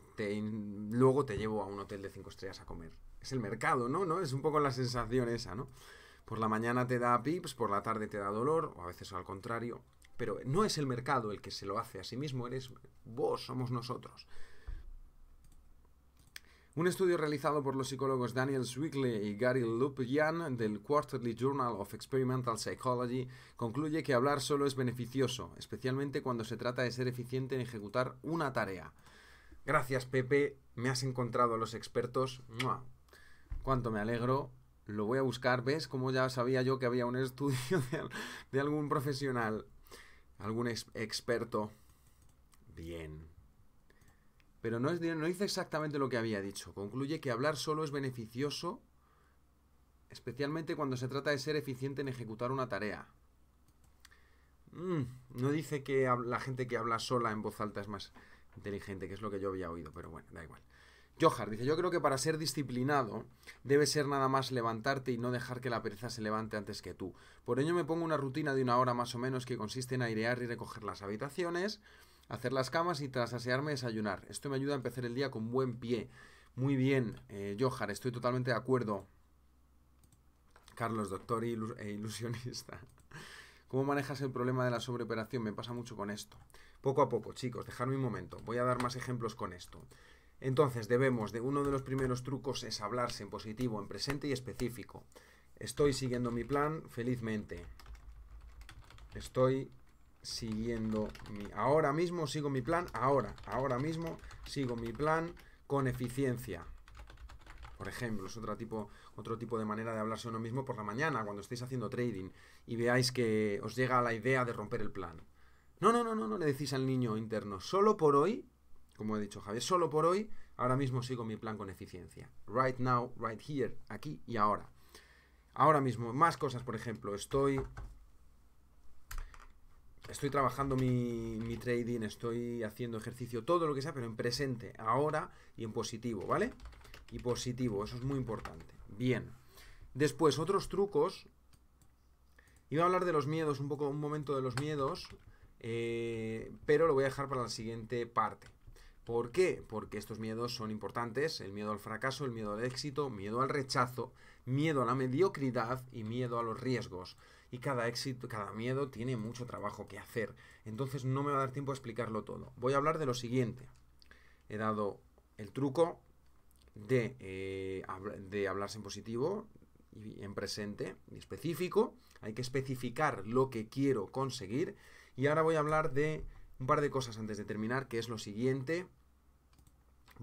Speaker 1: luego te llevo a un hotel de cinco estrellas a comer. Es el mercado, ¿no? ¿no? Es un poco la sensación esa, ¿no? Por la mañana te da pips, por la tarde te da dolor, o a veces al contrario. Pero no es el mercado el que se lo hace a sí mismo, eres vos, somos nosotros. Un estudio realizado por los psicólogos Daniel Zwickle y Gary Lupian del Quarterly Journal of Experimental Psychology concluye que hablar solo es beneficioso, especialmente cuando se trata de ser eficiente en ejecutar una tarea. Gracias Pepe, me has encontrado a los expertos. ¡Mua! Cuánto me alegro, lo voy a buscar, ¿ves? Como ya sabía yo que había un estudio de, algún profesional, algún experto. Bien. Pero no, dice exactamente lo que había dicho. Concluye que hablar solo es beneficioso, especialmente cuando se trata de ser eficiente en ejecutar una tarea. Mm, no dice que la gente que habla sola en voz alta es más inteligente, que es lo que yo había oído, pero bueno, da igual. Johar dice, yo creo que para ser disciplinado debe ser nada más levantarte y no dejar que la pereza se levante antes que tú. Por ello me pongo una rutina de una hora más o menos que consiste en airear y recoger las habitaciones, hacer las camas y tras asearme desayunar. Esto me ayuda a empezar el día con buen pie. Muy bien, eh, Johar, estoy totalmente de acuerdo. Carlos, doctor e, e ilusionista. ¿Cómo manejas el problema de la sobreoperación? Me pasa mucho con esto. Poco a poco, chicos, dejadme un momento. Voy a dar más ejemplos con esto. Entonces, debemos, de uno de los primeros trucos es hablarse en positivo, en presente y específico. Estoy siguiendo mi plan felizmente. Estoy siguiendo mi... Ahora mismo sigo mi plan, ahora, ahora mismo sigo mi plan con eficiencia. Por ejemplo, es otro tipo, otro tipo de manera de hablarse uno mismo por la mañana, cuando estéis haciendo trading y veáis que os llega la idea de romper el plan. No, no, no, no, no le decís al niño interno, solo por hoy, como he dicho Javier, solo por hoy, ahora mismo sigo mi plan con eficiencia. Right now, right here, aquí y ahora. Ahora mismo, más cosas, por ejemplo, estoy estoy trabajando mi, trading, estoy haciendo ejercicio, todo lo que sea, pero en presente, ahora y en positivo, ¿vale? Y positivo, eso es muy importante. Bien. Después, otros trucos. Iba a hablar de los miedos, un poco, un momento de los miedos, eh, pero lo voy a dejar para la siguiente parte. ¿Por qué? Porque estos miedos son importantes. El miedo al fracaso, el miedo al éxito, miedo al rechazo, miedo a la mediocridad y miedo a los riesgos. Y cada éxito, cada miedo tiene mucho trabajo que hacer. Entonces no me va a dar tiempo a explicarlo todo. Voy a hablar de lo siguiente. He dado el truco de, eh, hablarse en positivo y en presente y específico. Hay que especificar lo que quiero conseguir. Y ahora voy a hablar de un par de cosas antes de terminar, que es lo siguiente.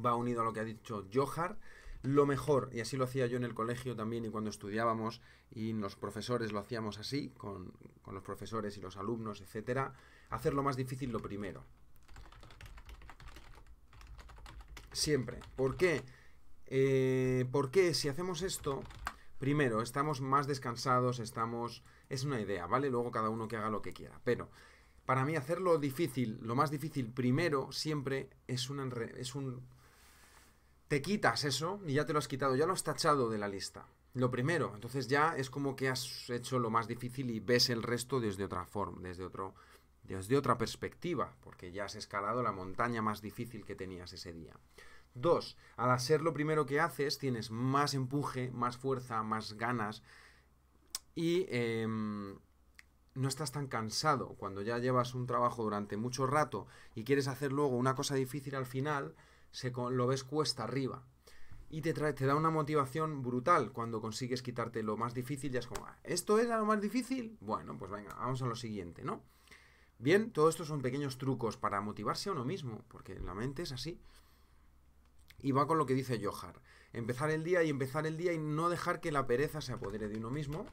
Speaker 1: Va unido a lo que ha dicho Johar lo mejor, y así lo hacía yo en el colegio también y cuando estudiábamos, y los profesores lo hacíamos así, con, los profesores y los alumnos, etcétera, hacer lo más difícil lo primero. Siempre. ¿Por qué? Eh, porque si hacemos esto, primero, estamos más descansados, estamos... Es una idea, ¿vale? Luego cada uno que haga lo que quiera, pero... Para mí hacerlo difícil, lo más difícil primero, siempre es, una, es un te quitas eso y ya te lo has quitado, ya lo has tachado de la lista. Lo primero, entonces ya es como que has hecho lo más difícil y ves el resto desde otra forma, desde otro desde otra perspectiva, porque ya has escalado la montaña más difícil que tenías ese día. Dos, al hacer lo primero que haces, tienes más empuje, más fuerza, más ganas y em, no estás tan cansado. Cuando ya llevas un trabajo durante mucho rato y quieres hacer luego una cosa difícil al final, se, lo ves cuesta arriba. Y te, trae, te da una motivación brutal cuando consigues quitarte lo más difícil. Ya es como, ah, ¿esto era lo más difícil? Bueno, pues venga, vamos a lo siguiente, ¿no? Bien, todo esto son pequeños trucos para motivarse a uno mismo, porque la mente es así. Y va con lo que dice Johar. Empezar el día y empezar el día y no dejar que la pereza se apodere de uno mismo,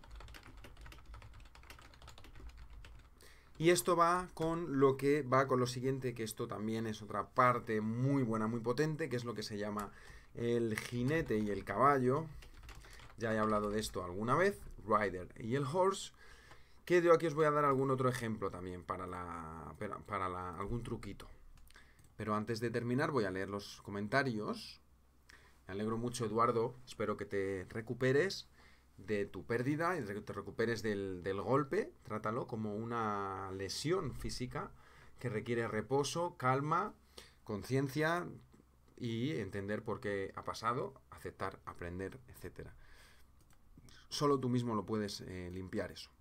Speaker 1: Y esto va con lo que va con lo siguiente, que esto también es otra parte muy buena, muy potente, que es lo que se llama el jinete y el caballo. Ya he hablado de esto alguna vez, rider y el horse. Que yo aquí os voy a dar algún otro ejemplo también para la para algún truquito. Pero antes de terminar voy a leer los comentarios. Me alegro mucho Eduardo, espero que te recuperes de tu pérdida y que te recuperes del, golpe, trátalo como una lesión física que requiere reposo, calma, conciencia y entender por qué ha pasado, aceptar, aprender, etc. Solo tú mismo lo puedes eh, limpiar eso.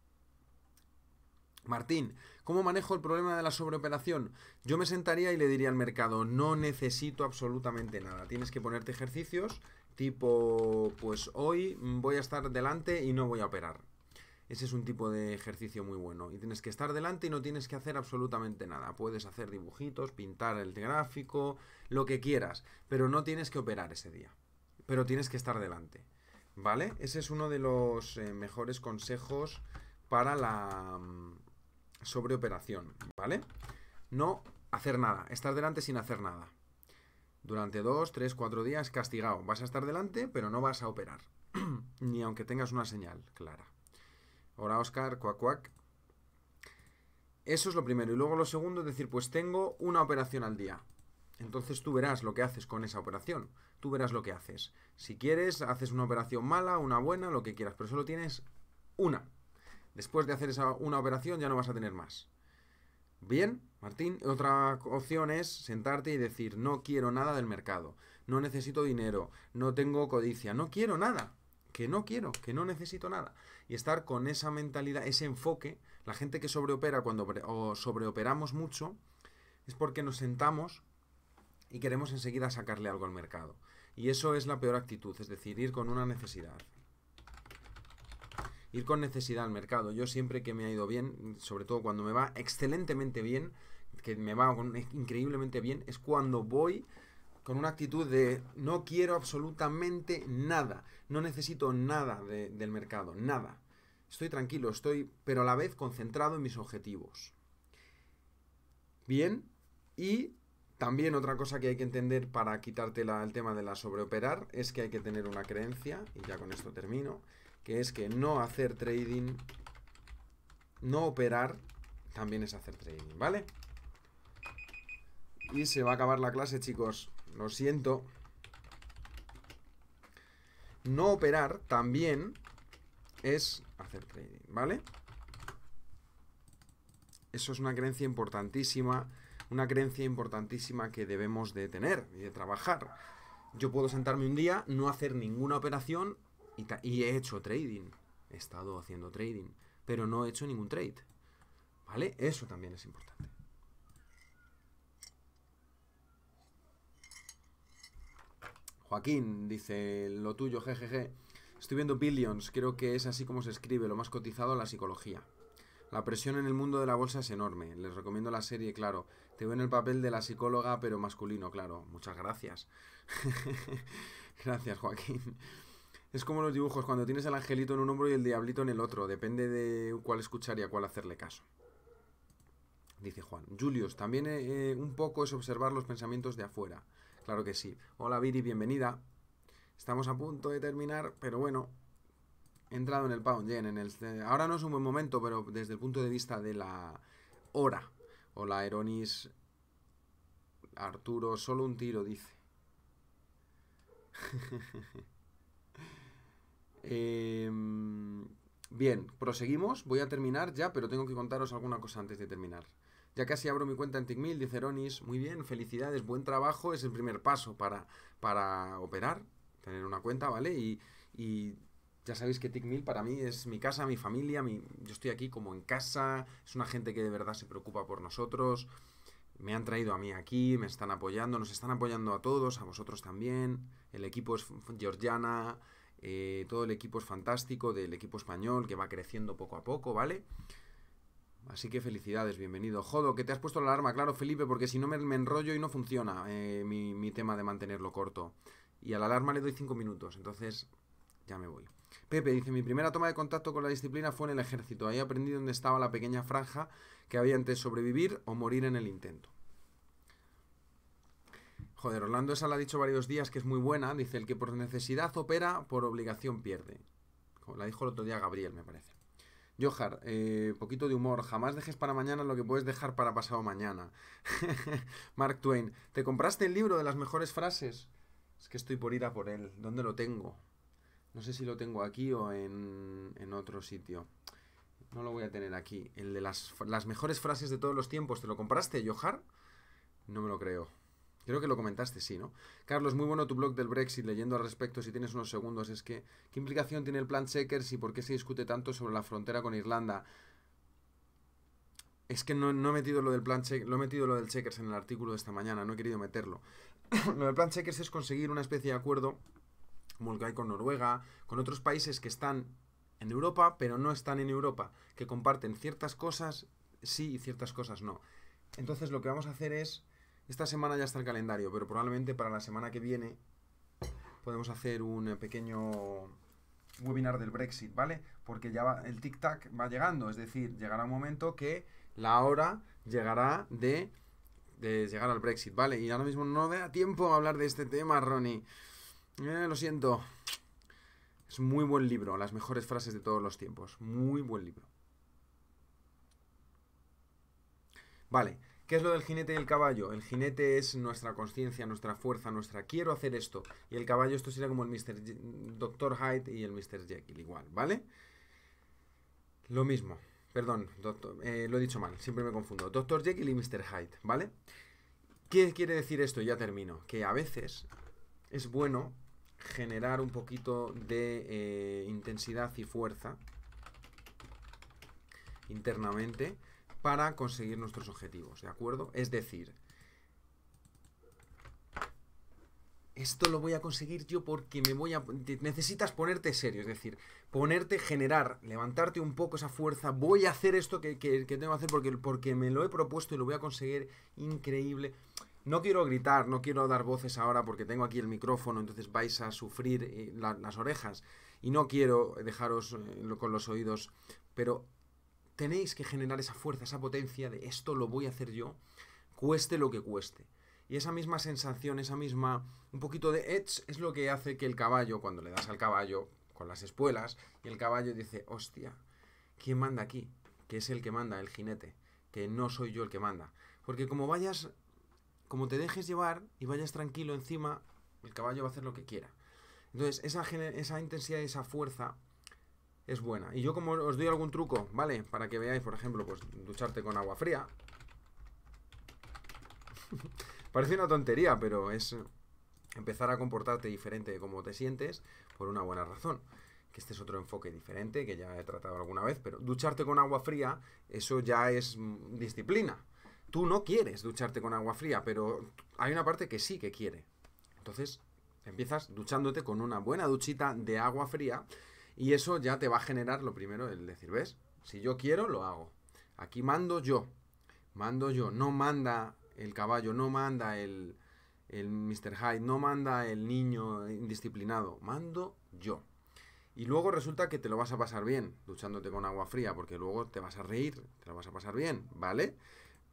Speaker 1: Martín, ¿cómo manejo el problema de la sobreoperación? Yo me sentaría y le diría al mercado, no necesito absolutamente nada. Tienes que ponerte ejercicios tipo, pues hoy voy a estar delante y no voy a operar. Ese es un tipo de ejercicio muy bueno. Y tienes que estar delante y no tienes que hacer absolutamente nada. Puedes hacer dibujitos, pintar el gráfico, lo que quieras, pero no tienes que operar ese día. Pero tienes que estar delante. ¿Vale? Ese es uno de los eh, mejores consejos para la mm, sobreoperación. ¿Vale? No hacer nada, estar delante sin hacer nada. Durante dos, tres, cuatro días castigado. Vas a estar delante, pero no vas a operar. Ni aunque tengas una señal clara. Ahora, Oscar, cuac, cuac. Eso es lo primero. Y luego lo segundo es decir, pues tengo una operación al día. Entonces tú verás lo que haces con esa operación. Tú verás lo que haces. Si quieres, haces una operación mala, una buena, lo que quieras, pero solo tienes una. Después de hacer esa una operación ya no vas a tener más. Bien, Martín, otra opción es sentarte y decir, no quiero nada del mercado, no necesito dinero, no tengo codicia, no quiero nada, que no quiero, que no necesito nada. Y estar con esa mentalidad, ese enfoque, la gente que sobreopera cuando o sobreoperamos mucho, es porque nos sentamos y queremos enseguida sacarle algo al mercado. Y eso es la peor actitud, es decir, ir con una necesidad ir con necesidad al mercado. Yo siempre que me ha ido bien, sobre todo cuando me va excelentemente bien, que me va increíblemente bien, es cuando voy con una actitud de no quiero absolutamente nada, no necesito nada del mercado, nada. Estoy tranquilo, estoy, pero a la vez concentrado en mis objetivos. Bien, y también otra cosa que hay que entender para quitarte la, el tema de la sobreoperar es que hay que tener una creencia, y ya con esto termino, que es que no hacer trading, no operar, también es hacer trading, ¿vale? Y se va a acabar la clase, chicos. Lo siento. No operar también es hacer trading, ¿vale? Eso es una creencia importantísima, una creencia importantísima que debemos de tener y de trabajar. Yo puedo sentarme un día, no hacer ninguna operación y, he hecho trading. He estado haciendo trading. Pero no he hecho ningún trade. ¿Vale? Eso también es importante. Joaquín dice lo tuyo, jejeje. Estoy viendo Billions, creo que es así como se escribe, lo más cotizado a la psicología. La presión en el mundo de la bolsa es enorme. Les recomiendo la serie, claro. Te veo en el papel de la psicóloga, pero masculino, claro. Muchas gracias. gracias, Joaquín. Es como los dibujos, cuando tienes el angelito en un hombro y el diablito en el otro. Depende de cuál escuchar y a cuál hacerle caso. Dice Juan. Julius, también eh, un poco es observar los pensamientos de afuera. Claro que sí. Hola Viri, bienvenida. Estamos a punto de terminar, pero bueno. He entrado en el Pound En el, ahora no es un buen momento, pero desde el punto de vista de la hora. Hola Eronis. Arturo, solo un tiro, dice. Em, bien, proseguimos. Voy a terminar ya, pero tengo que contaros alguna cosa antes de terminar. Ya casi abro mi cuenta en TICMIL, dice Ronis. Muy bien, felicidades, buen trabajo. Es el primer paso para, para operar, tener una cuenta, ¿vale? Y, ya sabéis que TICMIL para mí es mi casa, mi familia. yo estoy aquí como en casa. Es una gente que de verdad se preocupa por nosotros. Me han traído a mí aquí, me están apoyando, nos están apoyando a todos, a vosotros también. El equipo es Georgiana, eh, todo el equipo es fantástico del equipo español que va creciendo poco a poco, ¿vale? Así que felicidades, bienvenido. Jodo, que te has puesto la alarma, claro, Felipe, porque si no me, enrollo y no funciona eh, mi, tema de mantenerlo corto. Y a la alarma le doy cinco minutos, entonces ya me voy. Pepe dice, mi primera toma de contacto con la disciplina fue en el ejército. Ahí aprendí dónde estaba la pequeña franja que había entre sobrevivir o morir en el intento. Joder, Orlando esa la ha dicho varios días que es muy buena. Dice, el que por necesidad opera, por obligación pierde. la dijo el otro día Gabriel, me parece. Johar, eh, poquito de humor. Jamás dejes para mañana lo que puedes dejar para pasado mañana. Mark Twain, ¿te compraste el libro de las mejores frases? Es que estoy por ir a por él. ¿Dónde lo tengo? No sé si lo tengo aquí o en, otro sitio. No lo voy a tener aquí. El de las, las mejores frases de todos los tiempos. ¿Te lo compraste, Johar? No me lo creo. Creo que lo comentaste, sí, ¿no? Carlos, muy bueno tu blog del Brexit, leyendo al respecto, si tienes unos segundos, es que, ¿qué implicación tiene el plan Checkers y por qué se discute tanto sobre la frontera con Irlanda? Es que no, he metido lo del plan metido lo del Checkers en el artículo de esta mañana, no he querido meterlo. lo del plan Checkers es conseguir una especie de acuerdo, como el que hay con Noruega, con otros países que están en Europa, pero no están en Europa, que comparten ciertas cosas sí y ciertas cosas no. Entonces lo que vamos a hacer es esta semana ya está el calendario, pero probablemente para la semana que viene podemos hacer un eh, pequeño webinar del Brexit, ¿vale? Porque ya va, el tic-tac va llegando, es decir, llegará un momento que la hora llegará de, llegar al Brexit, ¿vale? Y ahora mismo no da tiempo a hablar de este tema, Ronnie. Eh, lo siento. Es muy buen libro, las mejores frases de todos los tiempos. Muy buen libro. Vale, ¿Qué es lo del jinete y el caballo? El jinete es nuestra conciencia, nuestra fuerza, nuestra quiero hacer esto. Y el caballo, esto sería como el Mr. Dr. Hyde y el Mr. Jekyll, igual, ¿vale? Lo mismo. Perdón, eh, lo he dicho mal, siempre me confundo. Dr. Jekyll y Mr. Hyde, ¿vale? ¿Qué quiere decir esto? Ya termino. Que a veces es bueno generar un poquito de eh, intensidad y fuerza internamente para conseguir nuestros objetivos, ¿de acuerdo? Es decir, esto lo voy a conseguir yo porque me voy a... Necesitas ponerte serio, es decir, ponerte, generar, levantarte un poco esa fuerza, voy a hacer esto que, tengo que hacer porque, porque me lo he propuesto y lo voy a conseguir increíble. No quiero gritar, no quiero dar voces ahora porque tengo aquí el micrófono, entonces vais a sufrir eh, las orejas. Y no quiero dejaros eh, con los oídos, pero tenéis que generar esa fuerza, esa potencia de esto lo voy a hacer yo, cueste lo que cueste. Y esa misma sensación, esa misma, un poquito de edge es lo que hace que el caballo, cuando le das al caballo con las espuelas, y el caballo dice, hostia, ¿quién manda aquí? Que es el que manda, el jinete, que no soy yo el que manda. Porque como vayas, como te dejes llevar y vayas tranquilo encima, el caballo va a hacer lo que quiera. Entonces, esa, esa intensidad, esa fuerza es buena. Y yo como os doy algún truco, ¿vale? Para que veáis, por ejemplo, pues ducharte con agua fría. Parece una tontería, pero es empezar a comportarte diferente de cómo te sientes por una buena razón. Que este es otro enfoque diferente que ya he tratado alguna vez, pero ducharte con agua fría, eso ya es disciplina. Tú no quieres ducharte con agua fría, pero hay una parte que sí que quiere. Entonces, empiezas duchándote con una buena duchita de agua fría y eso ya te va a generar lo primero, el decir, ¿ves? Si yo quiero, lo hago. Aquí mando yo. Mando yo. No manda el caballo, no manda el, el Mr. Hyde, no manda el niño indisciplinado. Mando yo. Y luego resulta que te lo vas a pasar bien duchándote con agua fría, porque luego te vas a reír, te lo vas a pasar bien, ¿vale?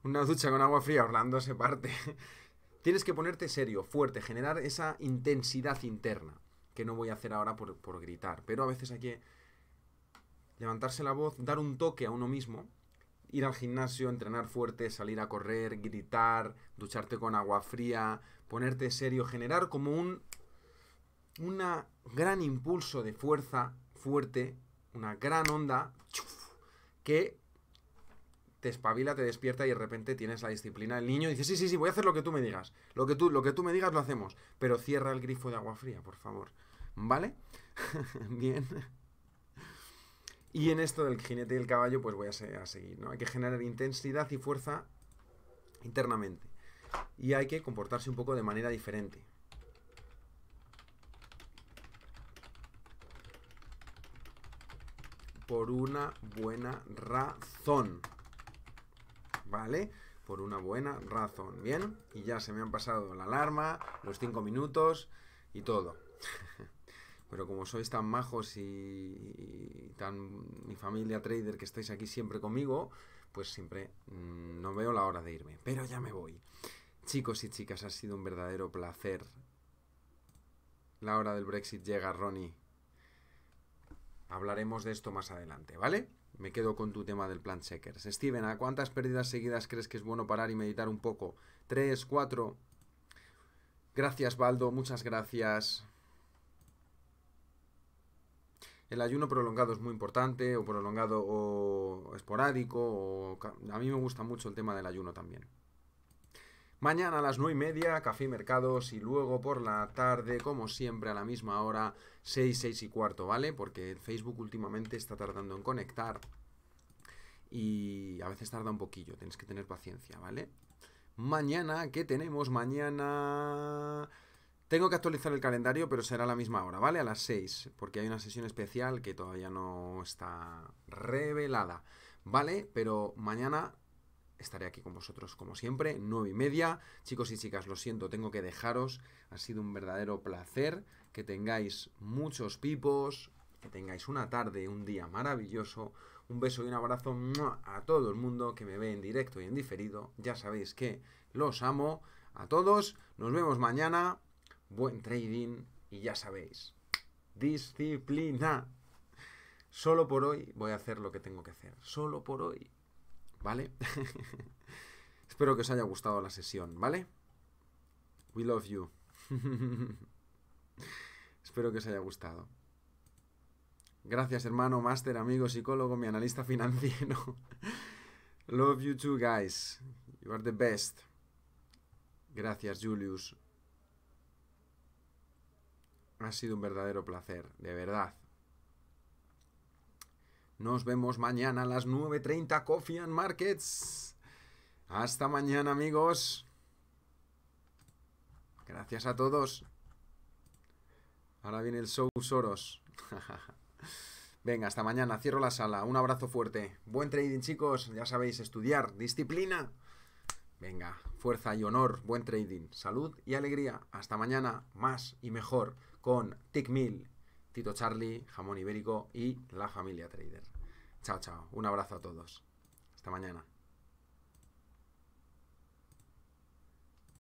Speaker 1: Una ducha con agua fría, Orlando se parte. Tienes que ponerte serio, fuerte, generar esa intensidad interna que no voy a hacer ahora por, gritar. Pero a veces hay que levantarse la voz, dar un toque a uno mismo, ir al gimnasio, entrenar fuerte, salir a correr, gritar, ducharte con agua fría, ponerte serio, generar como un una gran impulso de fuerza fuerte, una gran onda que te espabila, te despierta y de repente tienes la disciplina. El niño dice, sí, sí, sí, voy a hacer lo que tú me digas. Lo que tú, lo que tú me digas lo hacemos. Pero cierra el grifo de agua fría, por favor. ¿vale? Bien. Y en esto del jinete y el caballo, pues voy a, seguir, ¿no? Hay que generar intensidad y fuerza internamente. Y hay que comportarse un poco de manera diferente. Por una buena razón. ¿Vale? Por una buena razón. Bien. Y ya se me han pasado la alarma, los cinco minutos y todo. pero como sois tan majos y, tan mi familia trader que estáis aquí siempre conmigo, pues siempre mm, no veo la hora de irme. Pero ya me voy. Chicos y chicas, ha sido un verdadero placer. La hora del Brexit llega, Ronnie. Hablaremos de esto más adelante, ¿vale? Me quedo con tu tema del plan checkers. Steven, ¿a cuántas pérdidas seguidas crees que es bueno parar y meditar un poco? ¿Tres, cuatro? Gracias, Baldo, muchas gracias el ayuno prolongado es muy importante, o prolongado o esporádico, o a mí me gusta mucho el tema del ayuno también. Mañana a las 9 y media, Café y Mercados, y luego por la tarde, como siempre, a la misma hora, 6, 6 y cuarto, ¿vale? Porque Facebook últimamente está tardando en conectar y a veces tarda un poquillo, tienes que tener paciencia, ¿vale? Mañana, ¿qué tenemos mañana? Tengo que actualizar el calendario, pero será a la misma hora, ¿vale? A las 6, porque hay una sesión especial que todavía no está revelada, ¿vale? Pero mañana estaré aquí con vosotros como siempre, 9 y media. Chicos y chicas, lo siento, tengo que dejaros. Ha sido un verdadero placer que tengáis muchos pipos, que tengáis una tarde, un día maravilloso. Un beso y un abrazo a todo el mundo que me ve en directo y en diferido. Ya sabéis que los amo a todos. Nos vemos mañana buen trading y ya sabéis, disciplina. Solo por hoy voy a hacer lo que tengo que hacer. Solo por hoy. ¿Vale? Espero que os haya gustado la sesión, ¿vale? We love you. Espero que os haya gustado. Gracias, hermano, máster, amigo, psicólogo, mi analista financiero. love you too, guys. You are the best. Gracias, Julius. Ha sido un verdadero placer, de verdad. Nos vemos mañana a las 9.30 Coffee and Markets. Hasta mañana amigos. Gracias a todos. Ahora viene el show Soros. Venga, hasta mañana. Cierro la sala. Un abrazo fuerte. Buen trading chicos. Ya sabéis, estudiar, disciplina. Venga, fuerza y honor. Buen trading. Salud y alegría. Hasta mañana. Más y mejor con Tickmill, Tito Charlie, Jamón Ibérico y la familia Trader. Chao, chao. Un abrazo a todos. Hasta mañana.